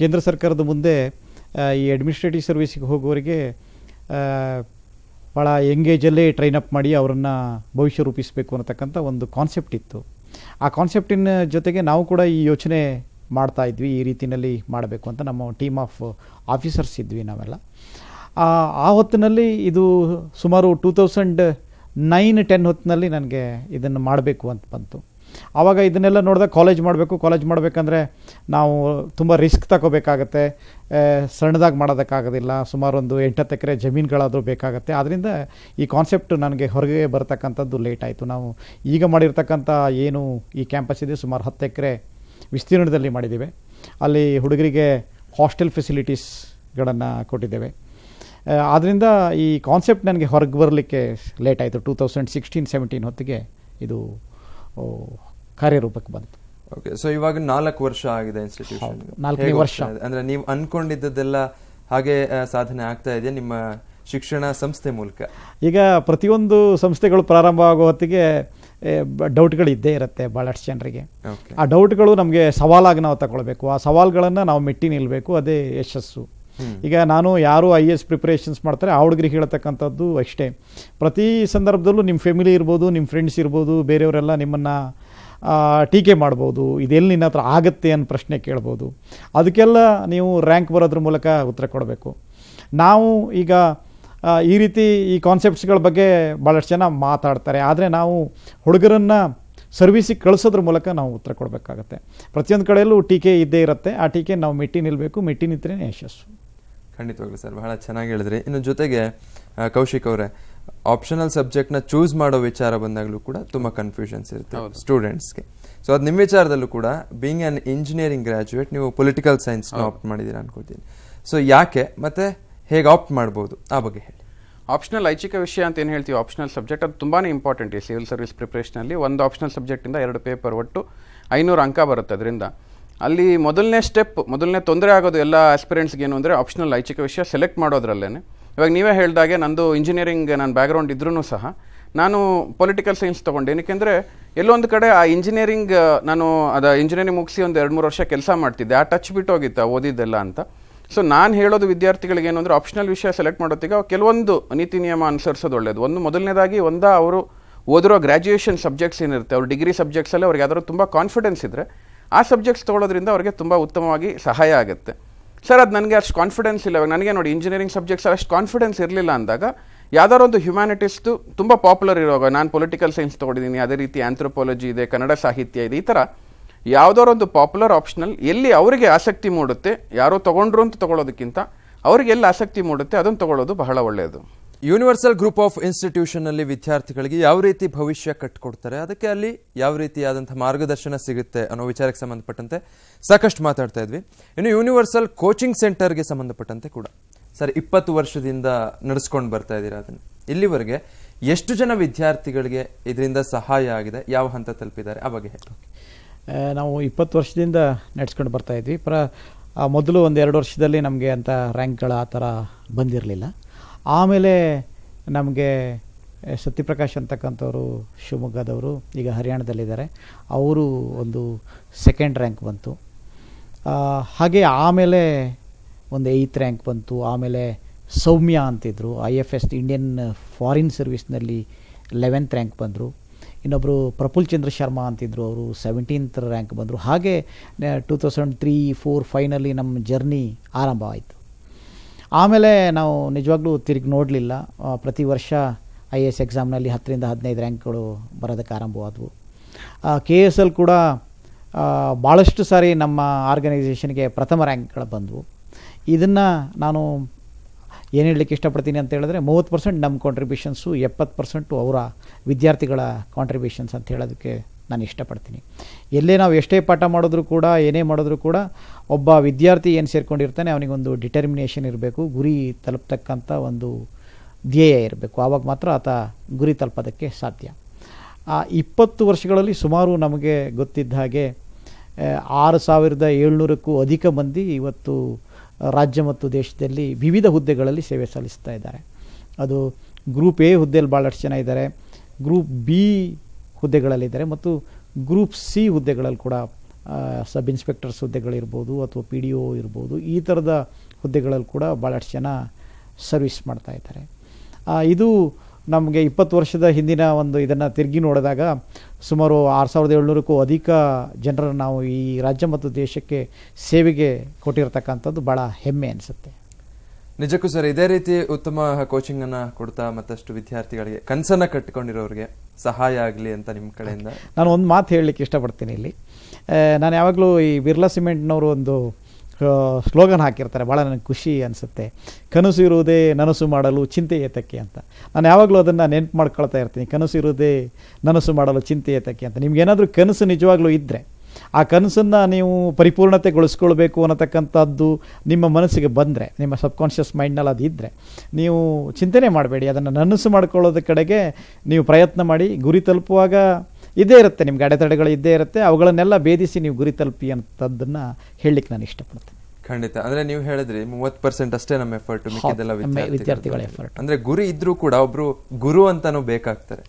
ಕೇಂದ್ರ ಸರ್ಕಾರದ ಮುಂದೆ ಈ ಅಡ್ಮಿನಿಸ್ಟ್ರೇಟಿವ್ ಸರ್ವಿಸಿಗೆ ಹೋಗೋರಿಗೆ ಭಾಳ ಎಂಗೇಜಲ್ಲೇ ಟ್ರೈನ್ ಅಪ್ ಮಾಡಿ ಅವರನ್ನು ಭವಿಷ್ಯ ರೂಪಿಸಬೇಕು ಅನ್ನತಕ್ಕಂಥ ಒಂದು ಕಾನ್ಸೆಪ್ಟ್ ಇತ್ತು ಆ ಕಾನ್ಸೆಪ್ಟಿನ ಜೊತೆಗೆ ನಾವು ಕೂಡ ಈ ಯೋಚನೆ ಮಾಡ್ತಾ ಇದ್ವಿ ಈ ರೀತಿಯಲ್ಲಿ ಮಾಡಬೇಕು ಅಂತ ನಮ್ಮ ಟೀಮ್ ಆಫ್ ಆಫೀಸರ್ಸ್ ಇದ್ವಿ ನಾವೆಲ್ಲ ಆ ಹೊತ್ತಿನಲ್ಲಿ ಇದು ಸುಮಾರು ಟೂ ತೌಸಂಡ್ ನೈನ್ ಟೆನ್ ಹೊತ್ತಿನಲ್ಲಿ ನನಗೆ ಇದನ್ನು ಮಾಡಬೇಕು ಅಂತ ಬಂತು ಆವಾಗ ಇದನ್ನೆಲ್ಲ ನೋಡಿದಾಗ ಕಾಲೇಜ್ ಮಾಡಬೇಕು ಕಾಲೇಜ್ ಮಾಡಬೇಕಂದ್ರೆ ನಾವು ತುಂಬ ರಿಸ್ಕ್ ತಗೋಬೇಕಾಗತ್ತೆ ಸಣ್ಣದಾಗಿ ಮಾಡೋದಕ್ಕಾಗೋದಿಲ್ಲ ಸುಮಾರೊಂದು ಎಂಟತ್ತು ಎಕರೆ ಜಮೀನುಗಳಾದರೂ ಬೇಕಾಗುತ್ತೆ ಆದ್ದರಿಂದ ಈ ಕಾನ್ಸೆಪ್ಟ್ ನನಗೆ ಹೊರಗೆ ಬರತಕ್ಕಂಥದ್ದು ಲೇಟ್ ಆಯಿತು ನಾವು ಈಗ ಮಾಡಿರ್ತಕ್ಕಂಥ ಏನು ಈ ಕ್ಯಾಂಪಸ್ ಇದೆ ಸುಮಾರು ಹತ್ತು ಎಕರೆ ವಿಸ್ತೀರ್ಣದಲ್ಲಿ ಮಾಡಿದ್ದೇವೆ ಅಲ್ಲಿ ಹುಡುಗರಿಗೆ ಹಾಸ್ಟೆಲ್ ಫೆಸಿಲಿಟೀಸ್ಗಳನ್ನು ಕೊಟ್ಟಿದ್ದೇವೆ ಆದ್ದರಿಂದ ಈ ಕಾನ್ಸೆಪ್ಟ್ ನನಗೆ ಹೊರಗೆ ಬರಲಿಕ್ಕೆ ಲೇಟ್ ಆಯಿತು ಟೂ ತೌಸಂಡ್ ಸಿಕ್ಸ್ಟೀನ್ ಸೆವೆಂಟೀನ್ ಹೊತ್ತಿಗೆ ಇದು ಕಾರ್ಯರೂಪಕ್ಕೆ ಬಂತು ಸೊ ಇವಾಗ ನಾಲ್ಕು ವರ್ಷ ಆಗಿದೆ ವರ್ಷ ಅಂದ್ರೆ ನೀವು ಅನ್ಕೊಂಡಿದ್ದೆಲ್ಲ ಹಾಗೆ ಸಾಧನೆ ಆಗ್ತಾ ಇದೆ ನಿಮ್ಮ ಶಿಕ್ಷಣ ಸಂಸ್ಥೆ ಮೂಲಕ ಈಗ ಪ್ರತಿಯೊಂದು ಸಂಸ್ಥೆಗಳು ಪ್ರಾರಂಭ ಆಗೋ ಹೊತ್ತಿಗೆ ಡೌಟ್ಗಳು ಇದ್ದೇ ಇರುತ್ತೆ ಬಹಳಷ್ಟು ಜನರಿಗೆ ಆ ಡೌಟ್ಗಳು ನಮಗೆ ಸವಾಲಾಗಿ ನಾವು ತಗೊಳ್ಬೇಕು ಆ ಸವಾಲುಗಳನ್ನು ನಾವು ಮೆಟ್ಟಿ ನಿಲ್ಲಬೇಕು ಅದೇ ಯಶಸ್ಸು ಈಗ ನಾನು ಯಾರು ಐ ಎ ಎಸ್ ಪ್ರಿಪ್ರೇಷನ್ಸ್ ಮಾಡ್ತಾರೆ ಆ ಹುಡುಗರಿಗೆ ಹೇಳ್ತಕ್ಕಂಥದ್ದು ಅಷ್ಟೇ ಪ್ರತಿ ಸಂದರ್ಭದಲ್ಲೂ ನಿಮ್ಮ ಫ್ಯಾಮಿಲಿ ಇರ್ಬೋದು ನಿಮ್ಮ ಫ್ರೆಂಡ್ಸ್ ಇರ್ಬೋದು ಬೇರೆಯವರೆಲ್ಲ ನಿಮ್ಮನ್ನು ಟೀಕೆ ಮಾಡ್ಬೋದು ಇದೆಲ್ಲಿ ನಿನ್ನ ಹತ್ರ ಆಗುತ್ತೆ ಅನ್ನೋ ಪ್ರಶ್ನೆ ಕೇಳ್ಬೋದು ಅದಕ್ಕೆಲ್ಲ ನೀವು ರ್ಯಾಂಕ್ ಬರೋದ್ರ ಮೂಲಕ ಉತ್ತರ ಕೊಡಬೇಕು ನಾವು ಈಗ ಈ ರೀತಿ ಈ ಕಾನ್ಸೆಪ್ಟ್ಸ್ಗಳ ಬಗ್ಗೆ ಭಾಳಷ್ಟು ಜನ ಮಾತಾಡ್ತಾರೆ ಆದರೆ ನಾವು ಹುಡುಗರನ್ನು ಸರ್ವಿಸಿಗೆ ಕಳಿಸೋದ್ರ ಮೂಲಕ ನಾವು ಉತ್ತರ ಕೊಡಬೇಕಾಗತ್ತೆ ಪ್ರತಿಯೊಂದು ಕಡೆಯಲ್ಲೂ ಟೀಕೆ ಇದ್ದೇ ಇರುತ್ತೆ ಆ ಟೀಕೆ ನಾವು ಮೆಟ್ಟಿ ನಿಲ್ಲಬೇಕು ಮೆಟ್ಟಿ ನಿತ್ರೆ ಯಶಸ್ಸು ಖಂಡಿತವಾಗ್ಲಿ ಸರ್ ಬಹಳ ಚೆನ್ನಾಗಿ ಹೇಳಿದ್ರಿ ಇನ್ನು ಜೊತೆಗೆ ಕೌಶಿಕ್ ಅವರೇ ಆಪ್ಷನಲ್ ಸಬ್ಜೆಕ್ಟ್ನ ಚೂಸ್ ಮಾಡೋ ವಿಚಾರ ಬಂದಾಗಲೂ ಕೂಡ ತುಂಬ ಕನ್ಫ್ಯೂಷನ್ಸ್ ಇರುತ್ತೆ ಸ್ಟೂಡೆಂಟ್ಸ್ಗೆ ಸೊ ಅದು ನಿಮ್ಮ ವಿಚಾರದಲ್ಲೂ ಕೂಡ ಬೀಂಗ್ ಆನ್ ಇಂಜಿನಿಯರಿಂಗ್ ಗ್ರಾಜುಯೇಟ್ ನೀವು ಪೊಲಿಟಿಕಲ್ ಸೈನ್ಸ್ನ ಆಪ್ಟ್ ಮಾಡಿದ್ದೀರಾ ಅನ್ಕೋತೀನಿ ಸೊ ಯಾಕೆ ಮತ್ತೆ ಹೇಗೆ ಆಪ್ಟ್ ಮಾಡ್ಬೋದು ಆ ಬಗ್ಗೆ ಹೇಳಿ ಆಪ್ಷನಲ್ ಐಚ್ಛಿಕ ವಿಷಯ ಅಂತ ಏನು ಹೇಳ್ತೀವಿ ಆಪ್ಷನಲ್ ಸಬ್ಜೆಕ್ಟ್ ಅದು ತುಂಬಾ ಇಂಪಾರ್ಟೆಂಟ್ ಈ ಸಿವಿಲ್ ಸರ್ವಿಸ್ ಪ್ರಿಪ್ರೇಷನಲ್ಲಿ ಒಂದು ಆಪ್ಷನಲ್ ಸಬ್ಜೆಕ್ಟಿಂದ ಎರಡು ಪೇಪರ್ ಒಟ್ಟು ಐನೂರು ಅಂಕ ಬರುತ್ತೆ ಅದರಿಂದ ಅಲ್ಲಿ ಮೊದಲನೇ ಸ್ಟೆಪ್ ಮೊದಲನೇ ತೊಂದರೆ ಆಗೋದು ಎಲ್ಲ ಆಸ್ಪಿರೆಂಟ್ಸ್ಗೆ ಏನು ಅಂದರೆ ಆಪ್ಷನಲ್ ಐಚ್ಛಿಕ ವಿಷಯ ಸೆಲೆಕ್ಟ್ ಮಾಡೋದ್ರಲ್ಲೇ ಇವಾಗ ನೀವೇ ಹೇಳಿದಾಗೆ ನಂದು ಇಂಜಿನಿಯರಿಂಗ್ ನಾನು ಬ್ಯಾಕ್ಗ್ರೌಂಡ್ ಇದ್ರೂ ಸಹ ನಾನು ಪೊಲಿಟಿಕಲ್ ಸೈನ್ಸ್ ತೊಗೊಂಡೆ ಏನಕ್ಕೆಂದರೆ ಎಲ್ಲೊಂದು ಕಡೆ ಆ ಇಂಜಿನಿಯರಿಂಗ್ ನಾನು ಅದು ಇಂಜಿನಿಯರಿಂಗ್ ಮುಗಿಸಿ ಒಂದು ಎರಡು ಮೂರು ವರ್ಷ ಕೆಲಸ ಮಾಡ್ತಿದ್ದೆ ಆ ಟಚ್ ಬಿಟ್ಟು ಹೋಗಿತ್ತು ಓದಿದ್ದೆಲ್ಲ ಅಂತ ಸೊ ನಾನು ಹೇಳೋದು ವಿದ್ಯಾರ್ಥಿಗಳಿಗೆ ಏನು ಅಂದರೆ ಆಪ್ಷನಲ್ ವಿಷಯ ಸೆಲೆಕ್ಟ್ ಮಾಡೋತ್ತಿಗೆ ಕೆಲವೊಂದು ನೀತಿ ನಿಯಮ ಅನುಸರಿಸೋದು ಒಳ್ಳೆಯದು ಒಂದು ಮೊದಲನೇದಾಗಿ ಒಂದು ಅವರು ಓದಿರೋ ಗ್ರ್ಯಾಜುಯೇಷನ್ ಸಬ್ಜೆಕ್ಟ್ಸ್ ಏನಿರುತ್ತೆ ಅವ್ರ ಡಿಗ್ರಿ ಸಬ್ಜೆಕ್ಟ್ಸಲ್ಲಿ ಅವ್ರಿಗೆ ಯಾವ್ದಾದ್ರು ತುಂಬ ಕಾನ್ಫಿಡೆನ್ಸ್ ಇದ್ದರೆ ಆ ಸಬ್ಜೆಕ್ಟ್ಸ್ ತೊಗೊಳೋದ್ರಿಂದ ಅವ್ರಿಗೆ ತುಂಬ ಉತ್ತಮವಾಗಿ ಸಹಾಯ ಆಗುತ್ತೆ ಸರ್ ಅದು ನನಗೆ ಅಷ್ಟು ಕಾನ್ಫಿಡೆನ್ಸ್ ಇಲ್ಲ ನನಗೆ ನೋಡಿ ಇಂಜಿನಿಯರಿಂಗ್ ಸಬ್ಜೆಕ್ಟ್ಸ್ ಅಷ್ಟು ಕಾನ್ಫಿಡೆನ್ಸ್ ಇರಲಿಲ್ಲ ಅಂದಾಗ ಯಾವ್ದಾರೊಂದು ಒಂದು ತುಂಬ ಪಾಪ್ಯುಲರ್ ಇರುವಾಗ ನಾನು ಪೊಲಿಟಿಕಲ್ ಸೈನ್ಸ್ ತೊಗೊಂಡಿದ್ದೀನಿ ಅದೇ ರೀತಿ ಆಂಥ್ರೋಪಾಲಜಿ ಇದೆ ಕನ್ನಡ ಸಾಹಿತ್ಯ ಇದೆ ಈ ಥರ ಯಾವುದಾರೋ ಒಂದು ಪಾಪ್ಯುಲರ್ ಆಪ್ಷನಲ್ ಎಲ್ಲಿ ಅವರಿಗೆ ಆಸಕ್ತಿ ಮೂಡುತ್ತೆ ಯಾರೋ ತೊಗೊಂಡ್ರು ಅಂತ ತೊಗೊಳೋದಕ್ಕಿಂತ ಅವ್ರಿಗೆ ಎಲ್ಲಿ ಆಸಕ್ತಿ ಮೂಡುತ್ತೆ ಅದನ್ನು ತೊಗೊಳ್ಳೋದು ಬಹಳ ಒಳ್ಳೆಯದು ಯೂನಿವರ್ಸಲ್ ಗ್ರೂಪ್ ಆಫ್ ಇನ್ಸ್ಟಿಟ್ಯೂಷನ್ನಲ್ಲಿ ವಿದ್ಯಾರ್ಥಿಗಳಿಗೆ ಯಾವ ರೀತಿ ಭವಿಷ್ಯ ಕಟ್ಟಿಕೊಡ್ತಾರೆ ಅದಕ್ಕೆ ಅಲ್ಲಿ ಯಾವ ರೀತಿಯಾದಂಥ ಮಾರ್ಗದರ್ಶನ ಸಿಗುತ್ತೆ ಅನ್ನೋ ವಿಚಾರಕ್ಕೆ ಸಂಬಂಧಪಟ್ಟಂತೆ ಸಾಕಷ್ಟು ಮಾತಾಡ್ತಾ ಇದ್ವಿ ಇನ್ನು ಯೂನಿವರ್ಸಲ್ ಕೋಚಿಂಗ್ ಸೆಂಟರ್ಗೆ ಸಂಬಂಧಪಟ್ಟಂತೆ ಕೂಡ ಸರ್ ಇಪ್ಪತ್ತು ವರ್ಷದಿಂದ ನಡೆಸ್ಕೊಂಡು ಬರ್ತಾ ಇದ್ದೀರಾ ಅದನ್ನು ಇಲ್ಲಿವರೆಗೆ ಎಷ್ಟು ಜನ ವಿದ್ಯಾರ್ಥಿಗಳಿಗೆ ಇದರಿಂದ ಸಹಾಯ ಆಗಿದೆ ಯಾವ ಹಂತ ತಲುಪಿದ್ದಾರೆ ಆ ಬಗ್ಗೆ ನಾವು ಇಪ್ಪತ್ತು ವರ್ಷದಿಂದ ನಡೆಸ್ಕೊಂಡು ಬರ್ತಾ ಇದ್ವಿ ಪ್ರ ಮೊದಲು ಒಂದು ಎರಡು ವರ್ಷದಲ್ಲಿ ನಮಗೆ ಅಂಥ ರ್ಯಾಂಕ್ಗಳು ಆ ಥರ ಬಂದಿರಲಿಲ್ಲ ಆಮೇಲೆ ನಮಗೆ ಸತ್ಯಪ್ರಕಾಶ್ ಅಂತಕ್ಕಂಥವರು ಶಿವಮೊಗ್ಗದವರು ಈಗ ಹರಿಯಾಣದಲ್ಲಿದ್ದಾರೆ ಅವರು ಒಂದು ಸೆಕೆಂಡ್ ರ್ಯಾಂಕ್ ಬಂತು ಹಾಗೆ ಆಮೇಲೆ ಒಂದು ಏಯ್ತ್ ರ್ಯಾಂಕ್ ಬಂತು ಆಮೇಲೆ ಸೌಮ್ಯ ಅಂತಿದ್ರು I F S Indian foreign ಸರ್ವಿಸ್ನಲ್ಲಿ ಲೆವೆಂತ್ ರ್ಯಾಂಕ್ ಬಂದರು ಇನ್ನೊಬ್ಬರು ಪ್ರಫುಲ್ ಚಂದ್ರ ಶರ್ಮಾ ಅಂತಿದ್ದರು ಅವರು ಸೆವೆಂಟೀನ್ತ್ ರ್ಯಾಂಕ್ ಬಂದರು ಹಾಗೆ two thousand three four finally ನಮ್ಮ ಜರ್ನಿ ಆರಂಭ ಆಯಿತು ಆಮೇಲೆ ನಾವು ನಿಜವಾಗ್ಲೂ ತಿರುಗಿ ನೋಡಲಿಲ್ಲ ಪ್ರತಿ ವರ್ಷ ಐ ಎ ಎಸ್ ಎಕ್ಸಾಮ್ನಲ್ಲಿ ಹತ್ತರಿಂದ ಹದಿನೈದು ರ್ಯಾಂಕ್ಗಳು ಬರೋದಕ್ಕೆ ಆರಂಭವಾದವು ಕೆ ಎಸ್ ಎಲ್ ಕೂಡ ಭಾಳಷ್ಟು ಸಾರಿ ನಮ್ಮ ಆರ್ಗನೈಸೇಷನ್ಗೆ ಪ್ರಥಮ ರ್ಯಾಂಕ್ಗಳು ಬಂದವು ಇದನ್ನು ನಾನು ಏನು ಹೇಳಲಿಕ್ಕೆ ಇಷ್ಟಪಡ್ತೀನಿ ಅಂತ ಹೇಳಿದ್ರೆ ಮೂವತ್ತು ಪರ್ಸೆಂಟ್ ನಮ್ಮ ಕಾಂಟ್ರಿಬ್ಯೂಷನ್ಸು ಎಪ್ಪತ್ತು ಪರ್ಸೆಂಟು ಅವರ ವಿದ್ಯಾರ್ಥಿಗಳ ಕಾಂಟ್ರಿಬ್ಯೂಷನ್ಸ್ ಅಂತ ಹೇಳೋದಕ್ಕೆ ನಾನು ಇಷ್ಟಪಡ್ತೀನಿ ಎಲ್ಲೇ ನಾವು ಎಷ್ಟೇ ಪಾಠ ಮಾಡಿದ್ರು ಕೂಡ ಏನೇ ಮಾಡಿದ್ರೂ ಕೂಡ ಒಬ್ಬ ವಿದ್ಯಾರ್ಥಿ ಏನು ಸೇರಿಕೊಂಡಿರ್ತಾನೆ ಅವನಿಗೊಂದು ಡಿಟರ್ಮಿನೇಷನ್ ಇರಬೇಕು ಗುರಿ ತಲುಪ್ತಕ್ಕಂಥ ಒಂದು ಧ್ಯೇಯ ಇರಬೇಕು ಆವಾಗ ಮಾತ್ರ ಆತ ಗುರಿ ತಲುಪೋದಕ್ಕೆ ಸಾಧ್ಯ ಆ ಇಪ್ಪತ್ತು ವರ್ಷಗಳಲ್ಲಿ ಸುಮಾರು ನಮಗೆ ಗೊತ್ತಿದ್ದ ಹಾಗೆ ಆರು ಸಾವಿರದ ಏಳ್ನೂರಕ್ಕೂ ಅಧಿಕ ಮಂದಿ ಇವತ್ತು ರಾಜ್ಯ ಮತ್ತು ದೇಶದಲ್ಲಿ ವಿವಿಧ ಹುದ್ದೆಗಳಲ್ಲಿ ಸೇವೆ ಸಲ್ಲಿಸ್ತಾ ಇದ್ದಾರೆ ಅದು ಗ್ರೂಪ್ ಎ ಹುದ್ದೆಯಲ್ಲಿ ಭಾಳಷ್ಟು ಜನ ಇದ್ದಾರೆ ಗ್ರೂಪ್ ಬಿ ಹುದ್ದೆಗಳಲ್ಲಿದ್ದಾರೆ ಮತ್ತು ಗ್ರೂಪ್ ಸಿ ಹುದ್ದೆಗಳಲ್ಲಿ ಕೂಡ ಸಬ್ ಇನ್ಸ್ಪೆಕ್ಟರ್ಸ್ ಹುದ್ದೆಗಳಿರ್ಬೋದು ಅಥವಾ ಪಿ ಡಿ ಒ ಇರ್ಬೋದು ಈ ಥರದ ಹುದ್ದೆಗಳಲ್ಲಿ ಕೂಡ ಭಾಳಷ್ಟು ಜನ ಸರ್ವಿಸ್ ಮಾಡ್ತಾ ಇದ್ದಾರೆ ಇದು ನಮಗೆ ಇಪ್ಪತ್ತು ವರ್ಷದ ಹಿಂದಿನ ಒಂದು ಇದನ್ನು ತಿರುಗಿ ನೋಡಿದಾಗ ಸುಮಾರು ಆರು ಸಾವಿರದ ಏಳ್ನೂರಕ್ಕೂ ಅಧಿಕ ಜನರನ್ನು ನಾವು ಈ ರಾಜ್ಯ ಮತ್ತು ದೇಶಕ್ಕೆ ಸೇವೆಗೆ ಕೊಟ್ಟಿರತಕ್ಕಂಥದ್ದು ಭಾಳ ಹೆಮ್ಮೆ ಅನಿಸುತ್ತೆ ನಿಜಕ್ಕೂ ಸರ್ ಇದೇ ರೀತಿ ಉತ್ತಮ ಕೋಚಿಂಗ್ ಅನ್ನ ಕೊಡ್ತಾ ಮತ್ತಷ್ಟು ವಿದ್ಯಾರ್ಥಿಗಳಿಗೆ ಕನಸನ್ನ ಕಟ್ಟಿಕೊಂಡಿರೋರಿಗೆ ಸಹಾಯ ಆಗಲಿ ಅಂತ ನಿಮ್ಮ ಕಡೆಯಿಂದ ನಾನು ಒಂದು ಮಾತು ಹೇಳಲಿಕ್ಕೆ ಇಷ್ಟಪಡ್ತೀನಿ ಇಲ್ಲಿ ನಾನು ಯಾವಾಗಲೂ ಈ ಬಿರ್ಲಾ ಸಿಮೆಂಟ್ನವರು ಒಂದು ಸ್ಲೋಗನ್ ಹಾಕಿರ್ತಾರೆ ಭಾಳ ನನಗೆ ಖುಷಿ ಅನಿಸುತ್ತೆ ಕನಸು ಇರುವುದೇ ನನಸು ಮಾಡಲು ಚಿಂತೆ ಏತಕ್ಕೆ ಅಂತ ನಾನು ಯಾವಾಗಲೂ ಅದನ್ನು ನೆನ್ಪು ಮಾಡ್ಕೊಳ್ತಾ ಇರ್ತೀನಿ ಕನಸು ಇರುವುದೇ ನನಸು ಮಾಡಲು ಚಿಂತೆ ಏತಕ್ಕೆ ಅಂತ ನಿಮ್ಗೇನಾದರೂ ಕನಸು ನಿಜವಾಗ್ಲೂ ಇದ್ದರೆ ಆ ಕನಸನ್ನು ನೀವು ಪರಿಪೂರ್ಣತೆಗೊಳಿಸ್ಕೊಳ್ಬೇಕು ಅನ್ನತಕ್ಕಂಥದ್ದು ನಿಮ್ಮ ಮನಸ್ಸಿಗೆ ಬಂದರೆ ನಿಮ್ಮ ಸಬ್ಕಾನ್ಷಿಯಸ್ ಮೈಂಡ್ನಲ್ಲಿ ಅದು ಇದ್ದರೆ ನೀವು ಚಿಂತನೆ ಮಾಡಬೇಡಿ ಅದನ್ನು ನನಸು ಮಾಡ್ಕೊಳ್ಳೋದ್ರ ಕಡೆಗೆ ನೀವು ಪ್ರಯತ್ನ ಮಾಡಿ ಗುರಿ ತಲುಪುವಾಗ ಇದ್ದೇ ಇರುತ್ತೆ ನಿಮ್ಗೆ ಅಡೆತಡೆಗಳು ಇದ್ದೇ ಇರುತ್ತೆ ಅವುಗಳನ್ನೆಲ್ಲ ಭೇದಿಸಿ ನೀವು ಗುರಿ ತಲುಪಿ ಅಂಥದ್ದನ್ನು ಹೇಳಲಿಕ್ಕೆ ನಾನು ಇಷ್ಟಪಡ್ತೀನಿ ಖಂಡಿತ ಅಂದ್ರೆ ನೀವು ಹೇಳಿದ್ರಿ ಮೂವತ್ ಪರ್ಸೆಂಟ್ ಅಷ್ಟೇ ನಮ್ಮ ಎಫರ್ಟ್ ಮಿಕ್ಕಿದೆಲ್ಲ ವಿದ್ಯಾರ್ಥಿಗಳ ಎಫರ್ಟ್ ಅಂದ್ರೆ ಗುರಿ ಇದ್ರೂ ಕೂಡ ಒಬ್ರು ಗುರು ಅಂತಾನು ಬೇಕಾಗ್ತಾರೆ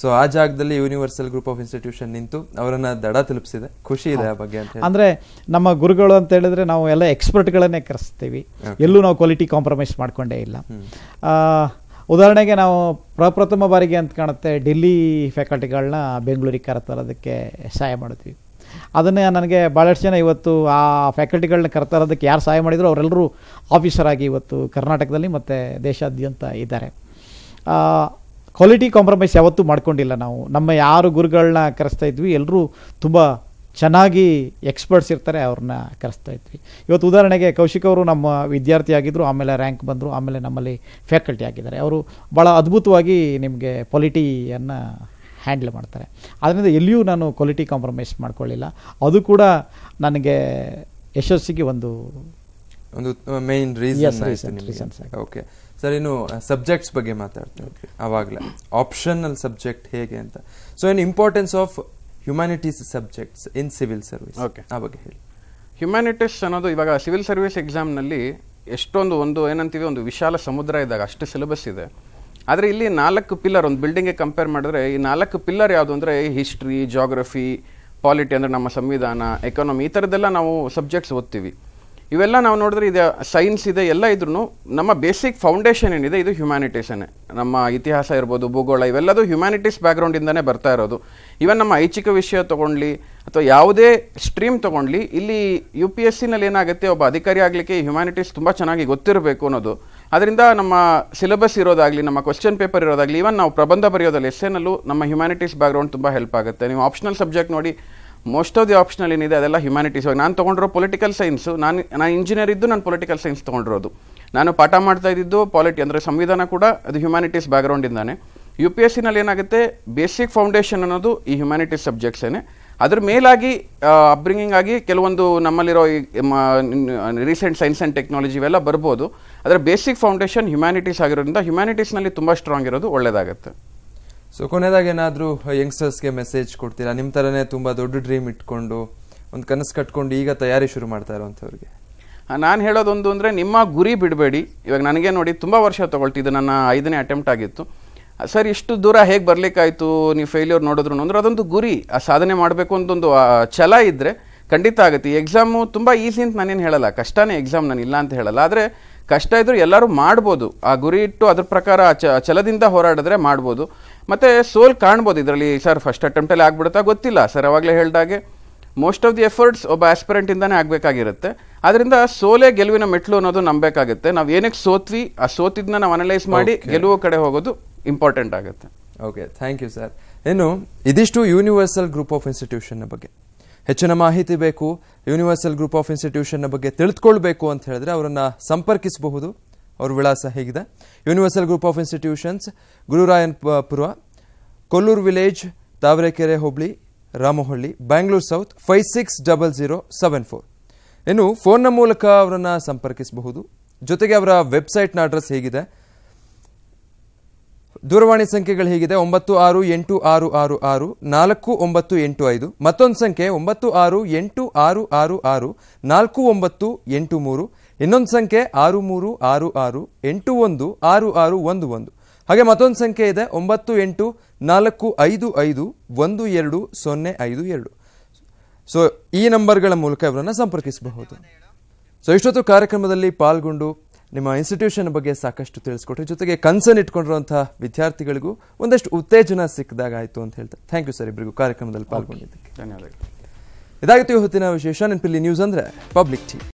ಸೊ ಆ ಜಾಗದಲ್ಲಿ ಯೂನಿವರ್ಸಲ್ ಗ್ರೂಪ್ ಆಫ್ ಇನ್ಸ್ಟಿಟ್ಯೂಷನ್ ನಿಂತು ಅವರನ್ನ ದಡ ತಲುಪಿಸಿದೆ ಖುಷಿ ಇದೆ ಆ ಬಗ್ಗೆ ಅಂತ ಅಂದ್ರೆ ನಮ್ಮ ಗುರುಗಳು ಅಂತ ಹೇಳಿದ್ರೆ ನಾವು ಎಲ್ಲ ಗಳನ್ನೇ ಕರೆಸ್ತೀವಿ ಎಲ್ಲೂ ನಾವು ಕ್ವಾಲಿಟಿ ಕಾಂಪ್ರಮೈಸ್ ಮಾಡ್ಕೊಂಡೇ ಇಲ್ಲ ಉದಾಹರಣೆಗೆ ನಾವು ಪ್ರಪ್ರಥಮ ಬಾರಿಗೆ ಅಂತ ಕಾಣುತ್ತೆ ಡೆಲ್ಲಿ ಫ್ಯಾಕಲ್ಟಿಗಳನ್ನ ಬೆಂಗಳೂರಿಗೆ ಕರೆತರೋದಕ್ಕೆ ಸಹಾಯ ಮಾಡ್ತೀವಿ ಅದನ್ನೇ ನನಗೆ ಭಾಳಷ್ಟು ಜನ ಇವತ್ತು ಆ ಫ್ಯಾಕಲ್ಟಿಗಳನ್ನ ಕರ್ತಾ ಇರೋದಕ್ಕೆ ಯಾರು ಸಹಾಯ ಮಾಡಿದ್ರು ಅವರೆಲ್ಲರೂ ಆಫೀಸರ್ ಆಗಿ ಇವತ್ತು ಕರ್ನಾಟಕದಲ್ಲಿ ಮತ್ತು ದೇಶಾದ್ಯಂತ ಇದ್ದಾರೆ ಕ್ವಾಲಿಟಿ ಕಾಂಪ್ರಮೈಸ್ ಯಾವತ್ತೂ ಮಾಡ್ಕೊಂಡಿಲ್ಲ ನಾವು ನಮ್ಮ ಯಾರು ಗುರುಗಳನ್ನ ಕರೆಸ್ತಾ ಇದ್ವಿ ಎಲ್ಲರೂ ತುಂಬ ಚೆನ್ನಾಗಿ ಎಕ್ಸ್ಪರ್ಟ್ಸ್ ಇರ್ತಾರೆ ಅವ್ರನ್ನ ಕರೆಸ್ತಾ ಇದ್ವಿ ಇವತ್ತು ಉದಾಹರಣೆಗೆ ಕೌಶಿಕ್ ಅವರು ನಮ್ಮ ವಿದ್ಯಾರ್ಥಿ ಆಗಿದ್ದರು ಆಮೇಲೆ ರ್ಯಾಂಕ್ ಬಂದರು ಆಮೇಲೆ ನಮ್ಮಲ್ಲಿ ಫ್ಯಾಕಲ್ಟಿ ಆಗಿದ್ದಾರೆ ಅವರು ಭಾಳ ಅದ್ಭುತವಾಗಿ ನಿಮಗೆ ಪಾಲಿಟಿಯನ್ನು ಹ್ಯಾಂಡಲ್ ಮಾಡ್ತಾರೆ ಆದ್ದರಿಂದ ಎಲ್ಲಿಯೂ ನಾನು ಕ್ವಾಲಿಟಿ ಕಾಂಪ್ರಮೈಸ್ ಮಾಡ್ಕೊಳ್ಳಿಲ್ಲ ಅದು ಕೂಡ ನನಗೆ ಯಶಸ್ಸಿಗೆ ಒಂದು ಒಂದು ಮೇನ್ ರೀಸನ್ ಓಕೆ ಸರ್ ಇನ್ನು ಸಬ್ಜೆಕ್ಟ್ಸ್ ಬಗ್ಗೆ ಮಾತಾಡ್ತೀನಿ ಆವಾಗಲೇ ಆಪ್ಷನಲ್ ಸಬ್ಜೆಕ್ಟ್ ಹೇಗೆ ಅಂತ so in importance of humanities subjects in civil service okay ಆ ಬಗ್ಗೆ ಹೇಳಿ ಹ್ಯುಮ್ಯಾನಿಟೀಸ್ ಅನ್ನೋದು ಇವಾಗ ಸಿವಿಲ್ ಸರ್ವಿಸ್ ಎಕ್ಸಾಮ್ನಲ್ಲಿ ಎಷ್ಟೊಂದು ಒಂದು ಏನಂತೀವಿ ಒಂದು ವಿಶಾಲ ಸಮುದ್ರ ಇದ್ದಾಗ ಅಷ್ಟು ಸಿಲೆಬಸ್ ಇದೆ ಆದರೆ ಇಲ್ಲಿ ನಾಲ್ಕು ಪಿಲ್ಲರ್ ಒಂದು ಬಿಲ್ಡಿಂಗ್ಗೆ ಕಂಪೇರ್ ಮಾಡಿದ್ರೆ ಈ ನಾಲ್ಕು ಪಿಲ್ಲರ್ ಯಾವುದು ಅಂದರೆ ಹಿಸ್ಟ್ರಿ ಜೋಗ್ರಫಿ ಪಾಲಿಟಿ ಅಂದರೆ ನಮ್ಮ ಸಂವಿಧಾನ ಎಕಾನಮಿ ಈ ಥರದ್ದೆಲ್ಲ ನಾವು ಸಬ್ಜೆಕ್ಟ್ಸ್ ಓದ್ತೀವಿ ಇವೆಲ್ಲ ನಾವು ನೋಡಿದ್ರೆ ಇದು ಸೈನ್ಸ್ ಇದೆ ಎಲ್ಲ ಇದ್ರೂ ನಮ್ಮ ಬೇಸಿಕ್ ಫೌಂಡೇಶನ್ ಏನಿದೆ ಇದು ಹ್ಯುಮ್ಯಾನಿಟೀಸನ್ನೇ ನಮ್ಮ ಇತಿಹಾಸ ಇರ್ಬೋದು ಭೂಗೋಳ ಇವೆಲ್ಲದೂ ಹ್ಯುಮ್ಯಾನಿಟೀಸ್ ಬ್ಯಾಕ್ಗ್ರೌಂಡಿಂದನೇ ಬರ್ತಾ ಇರೋದು ಇವನ್ ನಮ್ಮ ಐಚ್ಛಿಕ ವಿಷಯ ತೊಗೊಂಡ್ಲಿ ಅಥವಾ ಯಾವುದೇ ಸ್ಟ್ರೀಮ್ ತೊಗೊಂಡ್ಲಿ ಇಲ್ಲಿ ಯು ಪಿ ಎಸ್ ಸಿನಲ್ಲಿ ಏನಾಗುತ್ತೆ ಒಬ್ಬ ಅಧಿಕಾರಿ ಆಗಲಿಕ್ಕೆ ಹ್ಯುಮ್ಯಾನಿಟೀಸ್ ತುಂಬ ಚೆನ್ನಾಗಿ ಗೊತ್ತಿರಬೇಕು ಅನ್ನೋದು ಅದರಿಂದ ನಮ್ಮ ಸಿಲೆಬಸ್ ಇರೋದಾಗಲಿ ನಮ್ಮ ಕ್ವೆಶ್ಚನ್ ಪೇಪರ್ ಇರೋದಾಗಲಿ ಈವನ್ ನಾವು ಪ್ರಬಂಧ ಬರೆಯೋದಲ್ಲಿ ಎನಲ್ಲೂ ನಮ್ಮ ಹ್ಯುಮ್ಯಾನಿಟೀಸ್ ಬ್ಯಾಕ್ಗ್ರೌಂಡ್ ತುಂಬ ಹೆಲ್ಪ್ ಆಗುತ್ತೆ ನೀವು ಆಪ್ಷನಲ್ ಸಬ್ಜೆಕ್ಟ್ ನೋಡಿ ಮೋಸ್ಟ್ ಆಫ್ ದಿ ಆಪ್ಷನಲ್ ಏನಿದೆ ಅದೆಲ್ಲ ಹ್ಯುಮ್ಯಾನಿಟೀಸ್ ನಾನು ತೊಗೊಂಡಿರೋ ಪೊಲಿಟಿಕಲ್ ಸೈನ್ಸು ನಾನು ನಾನು ಇಂಜಿನಿಯರ್ ಇದ್ದು ನಾನು ಪೊಲಿಟಿಕಲ್ ಸೈನ್ಸ್ ತೊಗೊಂಡಿರೋದು ನಾನು ಪಾಠ ಮಾಡ್ತಾ ಇದ್ದಿದ್ದು ಪಾಲಿಟಿ ಅಂದರೆ ಸಂವಿಧಾನ ಕೂಡ ಅದು ಹ್ಯುಮ್ಯಾನಿಟೀಸ್ ಬ್ಯಾಕ್ಗ್ರೌಂಡಿಂದಾನೆ ಯು ಪಿ ಎಸ್ ಸಿನಲ್ಲಿ ಏನಾಗುತ್ತೆ ಬೇಸಿಕ್ ಫೌಂಡೇಶನ್ ಅನ್ನೋದು ಈ ಹ್ಯುಮ್ಯಾನಿಟೀಸ್ ಸಬ್ಜೆಕ್ಟ್ಸೇನೆ ಅದ್ರ ಮೇಲಾಗಿ ಅಪ್ಬ್ರಿಂಗಿಂಗ್ ಆಗಿ ಕೆಲವೊಂದು ನಮ್ಮಲ್ಲಿರೋ ರೀಸೆಂಟ್ ಸೈನ್ಸ್ ಆ್ಯಂಡ್ ಟೆಕ್ನಾಲಜಿ ಇವೆಲ್ಲ ಬರ್ಬೋದು ಅದರ ಬೇಸಿಕ್ ಫೌಂಡೇಶನ್ ಹ್ಯುಮ್ಯಾನಿಟೀಸ್ ಆಗಿರೋದ್ರಿಂದ ಹ್ಯುಮ್ಯಾನಿಟೀಸ್ನಲ್ಲಿ ತುಂಬ ಸ್ಟ್ರಾಂಗ್ ಇರೋದು ಒಳ್ಳೆಯದಾಗುತ್ತೆ ಸೊ ಕೊನೆಯದಾಗ ಏನಾದರೂ ಯಂಗ್ಸ್ಟರ್ಸ್ಗೆ ಮೆಸೇಜ್ ಕೊಡ್ತೀರಾ ನಿಮ್ಮ ಥರನೇ ತುಂಬ ದೊಡ್ಡ ಡ್ರೀಮ್ ಇಟ್ಕೊಂಡು ಒಂದು ಕನಸು ಕಟ್ಕೊಂಡು ಈಗ ತಯಾರಿ ಶುರು ಮಾಡ್ತಾ ಇರೋವಂಥವ್ರಿಗೆ ನಾನು ಹೇಳೋದೊಂದು ಅಂದರೆ ನಿಮ್ಮ ಗುರಿ ಬಿಡಬೇಡಿ ಇವಾಗ ನನಗೆ ನೋಡಿ ತುಂಬ ವರ್ಷ ತೊಗೊಳ್ತಿದ್ದು ನನ್ನ ಐದನೇ ಅಟೆಂಪ್ಟ್ ಆಗಿತ್ತು ಸರ್ ಇಷ್ಟು ದೂರ ಹೇಗೆ ಬರಲಿಕ್ಕಾಯ್ತು ನೀವು ಫೇಲ್ಯೂರ್ ನೋಡಿದ್ರು ಅಂದ್ರೆ ಅದೊಂದು ಗುರಿ ಆ ಸಾಧನೆ ಮಾಡಬೇಕು ಅಂತೊಂದು ಛಲ ಇದ್ದರೆ ಖಂಡಿತ ಆಗುತ್ತೆ ಎಕ್ಸಾಮು ತುಂಬ ಈಸಿ ಅಂತ ನಾನೇನು ಹೇಳಲ್ಲ ಕಷ್ಟನೇ ಎಕ್ಸಾಮ್ ನಾನು ಇಲ್ಲ ಅಂತ ಹೇಳಲ್ಲ ಆದರೆ ಕಷ್ಟ ಇದ್ದರೂ ಎಲ್ಲರೂ ಮಾಡ್ಬೋದು ಆ ಗುರಿ ಇಟ್ಟು ಅದ್ರ ಪ್ರಕಾರ ಚ ಛಲದಿಂದ ಹೋರಾಡಿದ್ರೆ ಮಾಡ್ಬೋದು ಮತ್ತು ಸೋಲ್ ಕಾಣ್ಬೋದು ಇದರಲ್ಲಿ ಸರ್ ಫಸ್ಟ್ ಅಟೆಂಪ್ಟಲ್ಲಿ ಆಗ್ಬಿಡುತ್ತಾ ಗೊತ್ತಿಲ್ಲ ಸರ್ ಅವಾಗಲೇ ಹೇಳ್ದಾಗೆ ಮೋಸ್ಟ್ ಆಫ್ ದಿ ಎಫರ್ಟ್ಸ್ ಒಬ್ಬ ಆಸ್ಪಿರೆಂಟಿಂದನೇ ಆಗಬೇಕಾಗಿರುತ್ತೆ ಅದರಿಂದ ಸೋಲೆ ಗೆಲುವಿನ ಮೆಟ್ಲು ಅನ್ನೋದು ನಂಬಬೇಕಾಗುತ್ತೆ ನಾವು ಏನಕ್ಕೆ ಸೋತ್ವಿ ಆ ಸೋತಿದ್ದನ್ನ ನಾವು ಅನಲೈಸ್ ಮಾಡಿ ಗೆಲುವು ಕಡೆ ಹೋಗೋದು ಇಂಪಾರ್ಟೆಂಟ್ ಆಗುತ್ತೆ ಓಕೆ ಥ್ಯಾಂಕ್ ಯು ಸರ್ ಇನ್ನು ಇದಿಷ್ಟು ಯೂನಿವರ್ಸಲ್ ಗ್ರೂಪ್ ಆಫ್ ಇನ್ಸ್ಟಿಟ್ಯೂಷನ್ ಬಗ್ಗೆ ಹೆಚ್ಚಿನ ಮಾಹಿತಿ ಬೇಕು ಯೂನಿವರ್ಸಲ್ ಗ್ರೂಪ್ ಆಫ್ ಇನ್ಸ್ಟಿಟ್ಯೂಷನ್ ಬಗ್ಗೆ ತಿಳಿದುಕೊಳ್ಬೇಕು ಅಂತ ಹೇಳಿದ್ರೆ ಅವರನ್ನು ಸಂಪರ್ಕಿಸಬಹುದು ಅವ್ರ ವಿಳಾಸ ಹೇಗಿದೆ universal group of institutions Gururayanpura Kollur village Tavarekere ಹೋಬಳಿ Ramahalli Bangalore south five six double zero seven four ಇನ್ನು ಫೋನ್ನ ಮೂಲಕ ಅವರನ್ನು ಸಂಪರ್ಕಿಸಬಹುದು ಜೊತೆಗೆ ಅವರ ವೆಬ್ಸೈಟ್ನ ಅಡ್ರೆಸ್ ಹೇಗಿದೆ ದೂರವಾಣಿ ಸಂಖ್ಯೆಗಳು ಹೇಗಿದೆ ಒಂಬತ್ತು ಆರು ಎಂಟು ಆರು ಆರು ಆರು ನಾಲ್ಕು ಒಂಬತ್ತು ಎಂಟು ಐದು ಮತ್ತೊಂದು ಸಂಖ್ಯೆ ಒಂಬತ್ತು ಆರು ಎಂಟು ಆರು ಆರು ಆರು ನಾಲ್ಕು ಒಂಬತ್ತು ಎಂಟು ಮೂರು ಇನ್ನೊಂದು ಸಂಖ್ಯೆ ಆರು ಮೂರು ಆರು ಆರು ಎಂಟು ಒಂದು ಆರು ಆರು ಒಂದು ಒಂದು ಹಾಗೆ ಮತ್ತೊಂದು ಸಂಖ್ಯೆ ಇದೆ ಒಂಬತ್ತು ಎಂಟು ನಾಲ್ಕು ಐದು ಐದು ಒಂದು ಎರಡು ಸೊನ್ನೆ ಐದು ಎರಡು ಸೊ ಈ ನಂಬರ್ಗಳ ಮೂಲಕ ಇವರನ್ನು ಸಂಪರ್ಕಿಸಬಹುದು ಸೊ ಇಷ್ಟೊತ್ತು ಕಾರ್ಯಕ್ರಮದಲ್ಲಿ ಪಾಲ್ಗೊಂಡು ನಿಮ್ಮ ಇನ್ಸ್ಟಿಟ್ಯೂಷನ್ ಬಗ್ಗೆ ಸಾಕಷ್ಟು ತಿಳಿಸ್ಕೊಟ್ರಿ ಜೊತೆಗೆ ಕನ್ಸರ್ನ್ ಇಟ್ಕೊಂಡಿರುವಂತಹ ವಿದ್ಯಾರ್ಥಿಗಳಿಗೂ ಒಂದಷ್ಟು ಉತ್ತೇಜನ ಸಿಕ್ಕಿದಾಗ ಆಯಿತು ಅಂತ ಹೇಳ್ತಾರೆ ಥ್ಯಾಂಕ್ ಯು ಸರ್ ಇಬ್ಬರಿಗೂ ಕಾರ್ಯಕ್ರಮದಲ್ಲಿ ಪಾಲ್ಗೊಂಡಿದ್ದಕ್ಕೆ ಧನ್ಯವಾದಗಳು ಇದಾಗಿತ್ತು ಹೊತ್ತಿನ ವಿಶೇಷ ನೆನಪಿಲ್ಲಿ ನ್ಯೂಸ್ ಅಂದರೆ ಪಬ್ಲಿಕ್ ಟಿ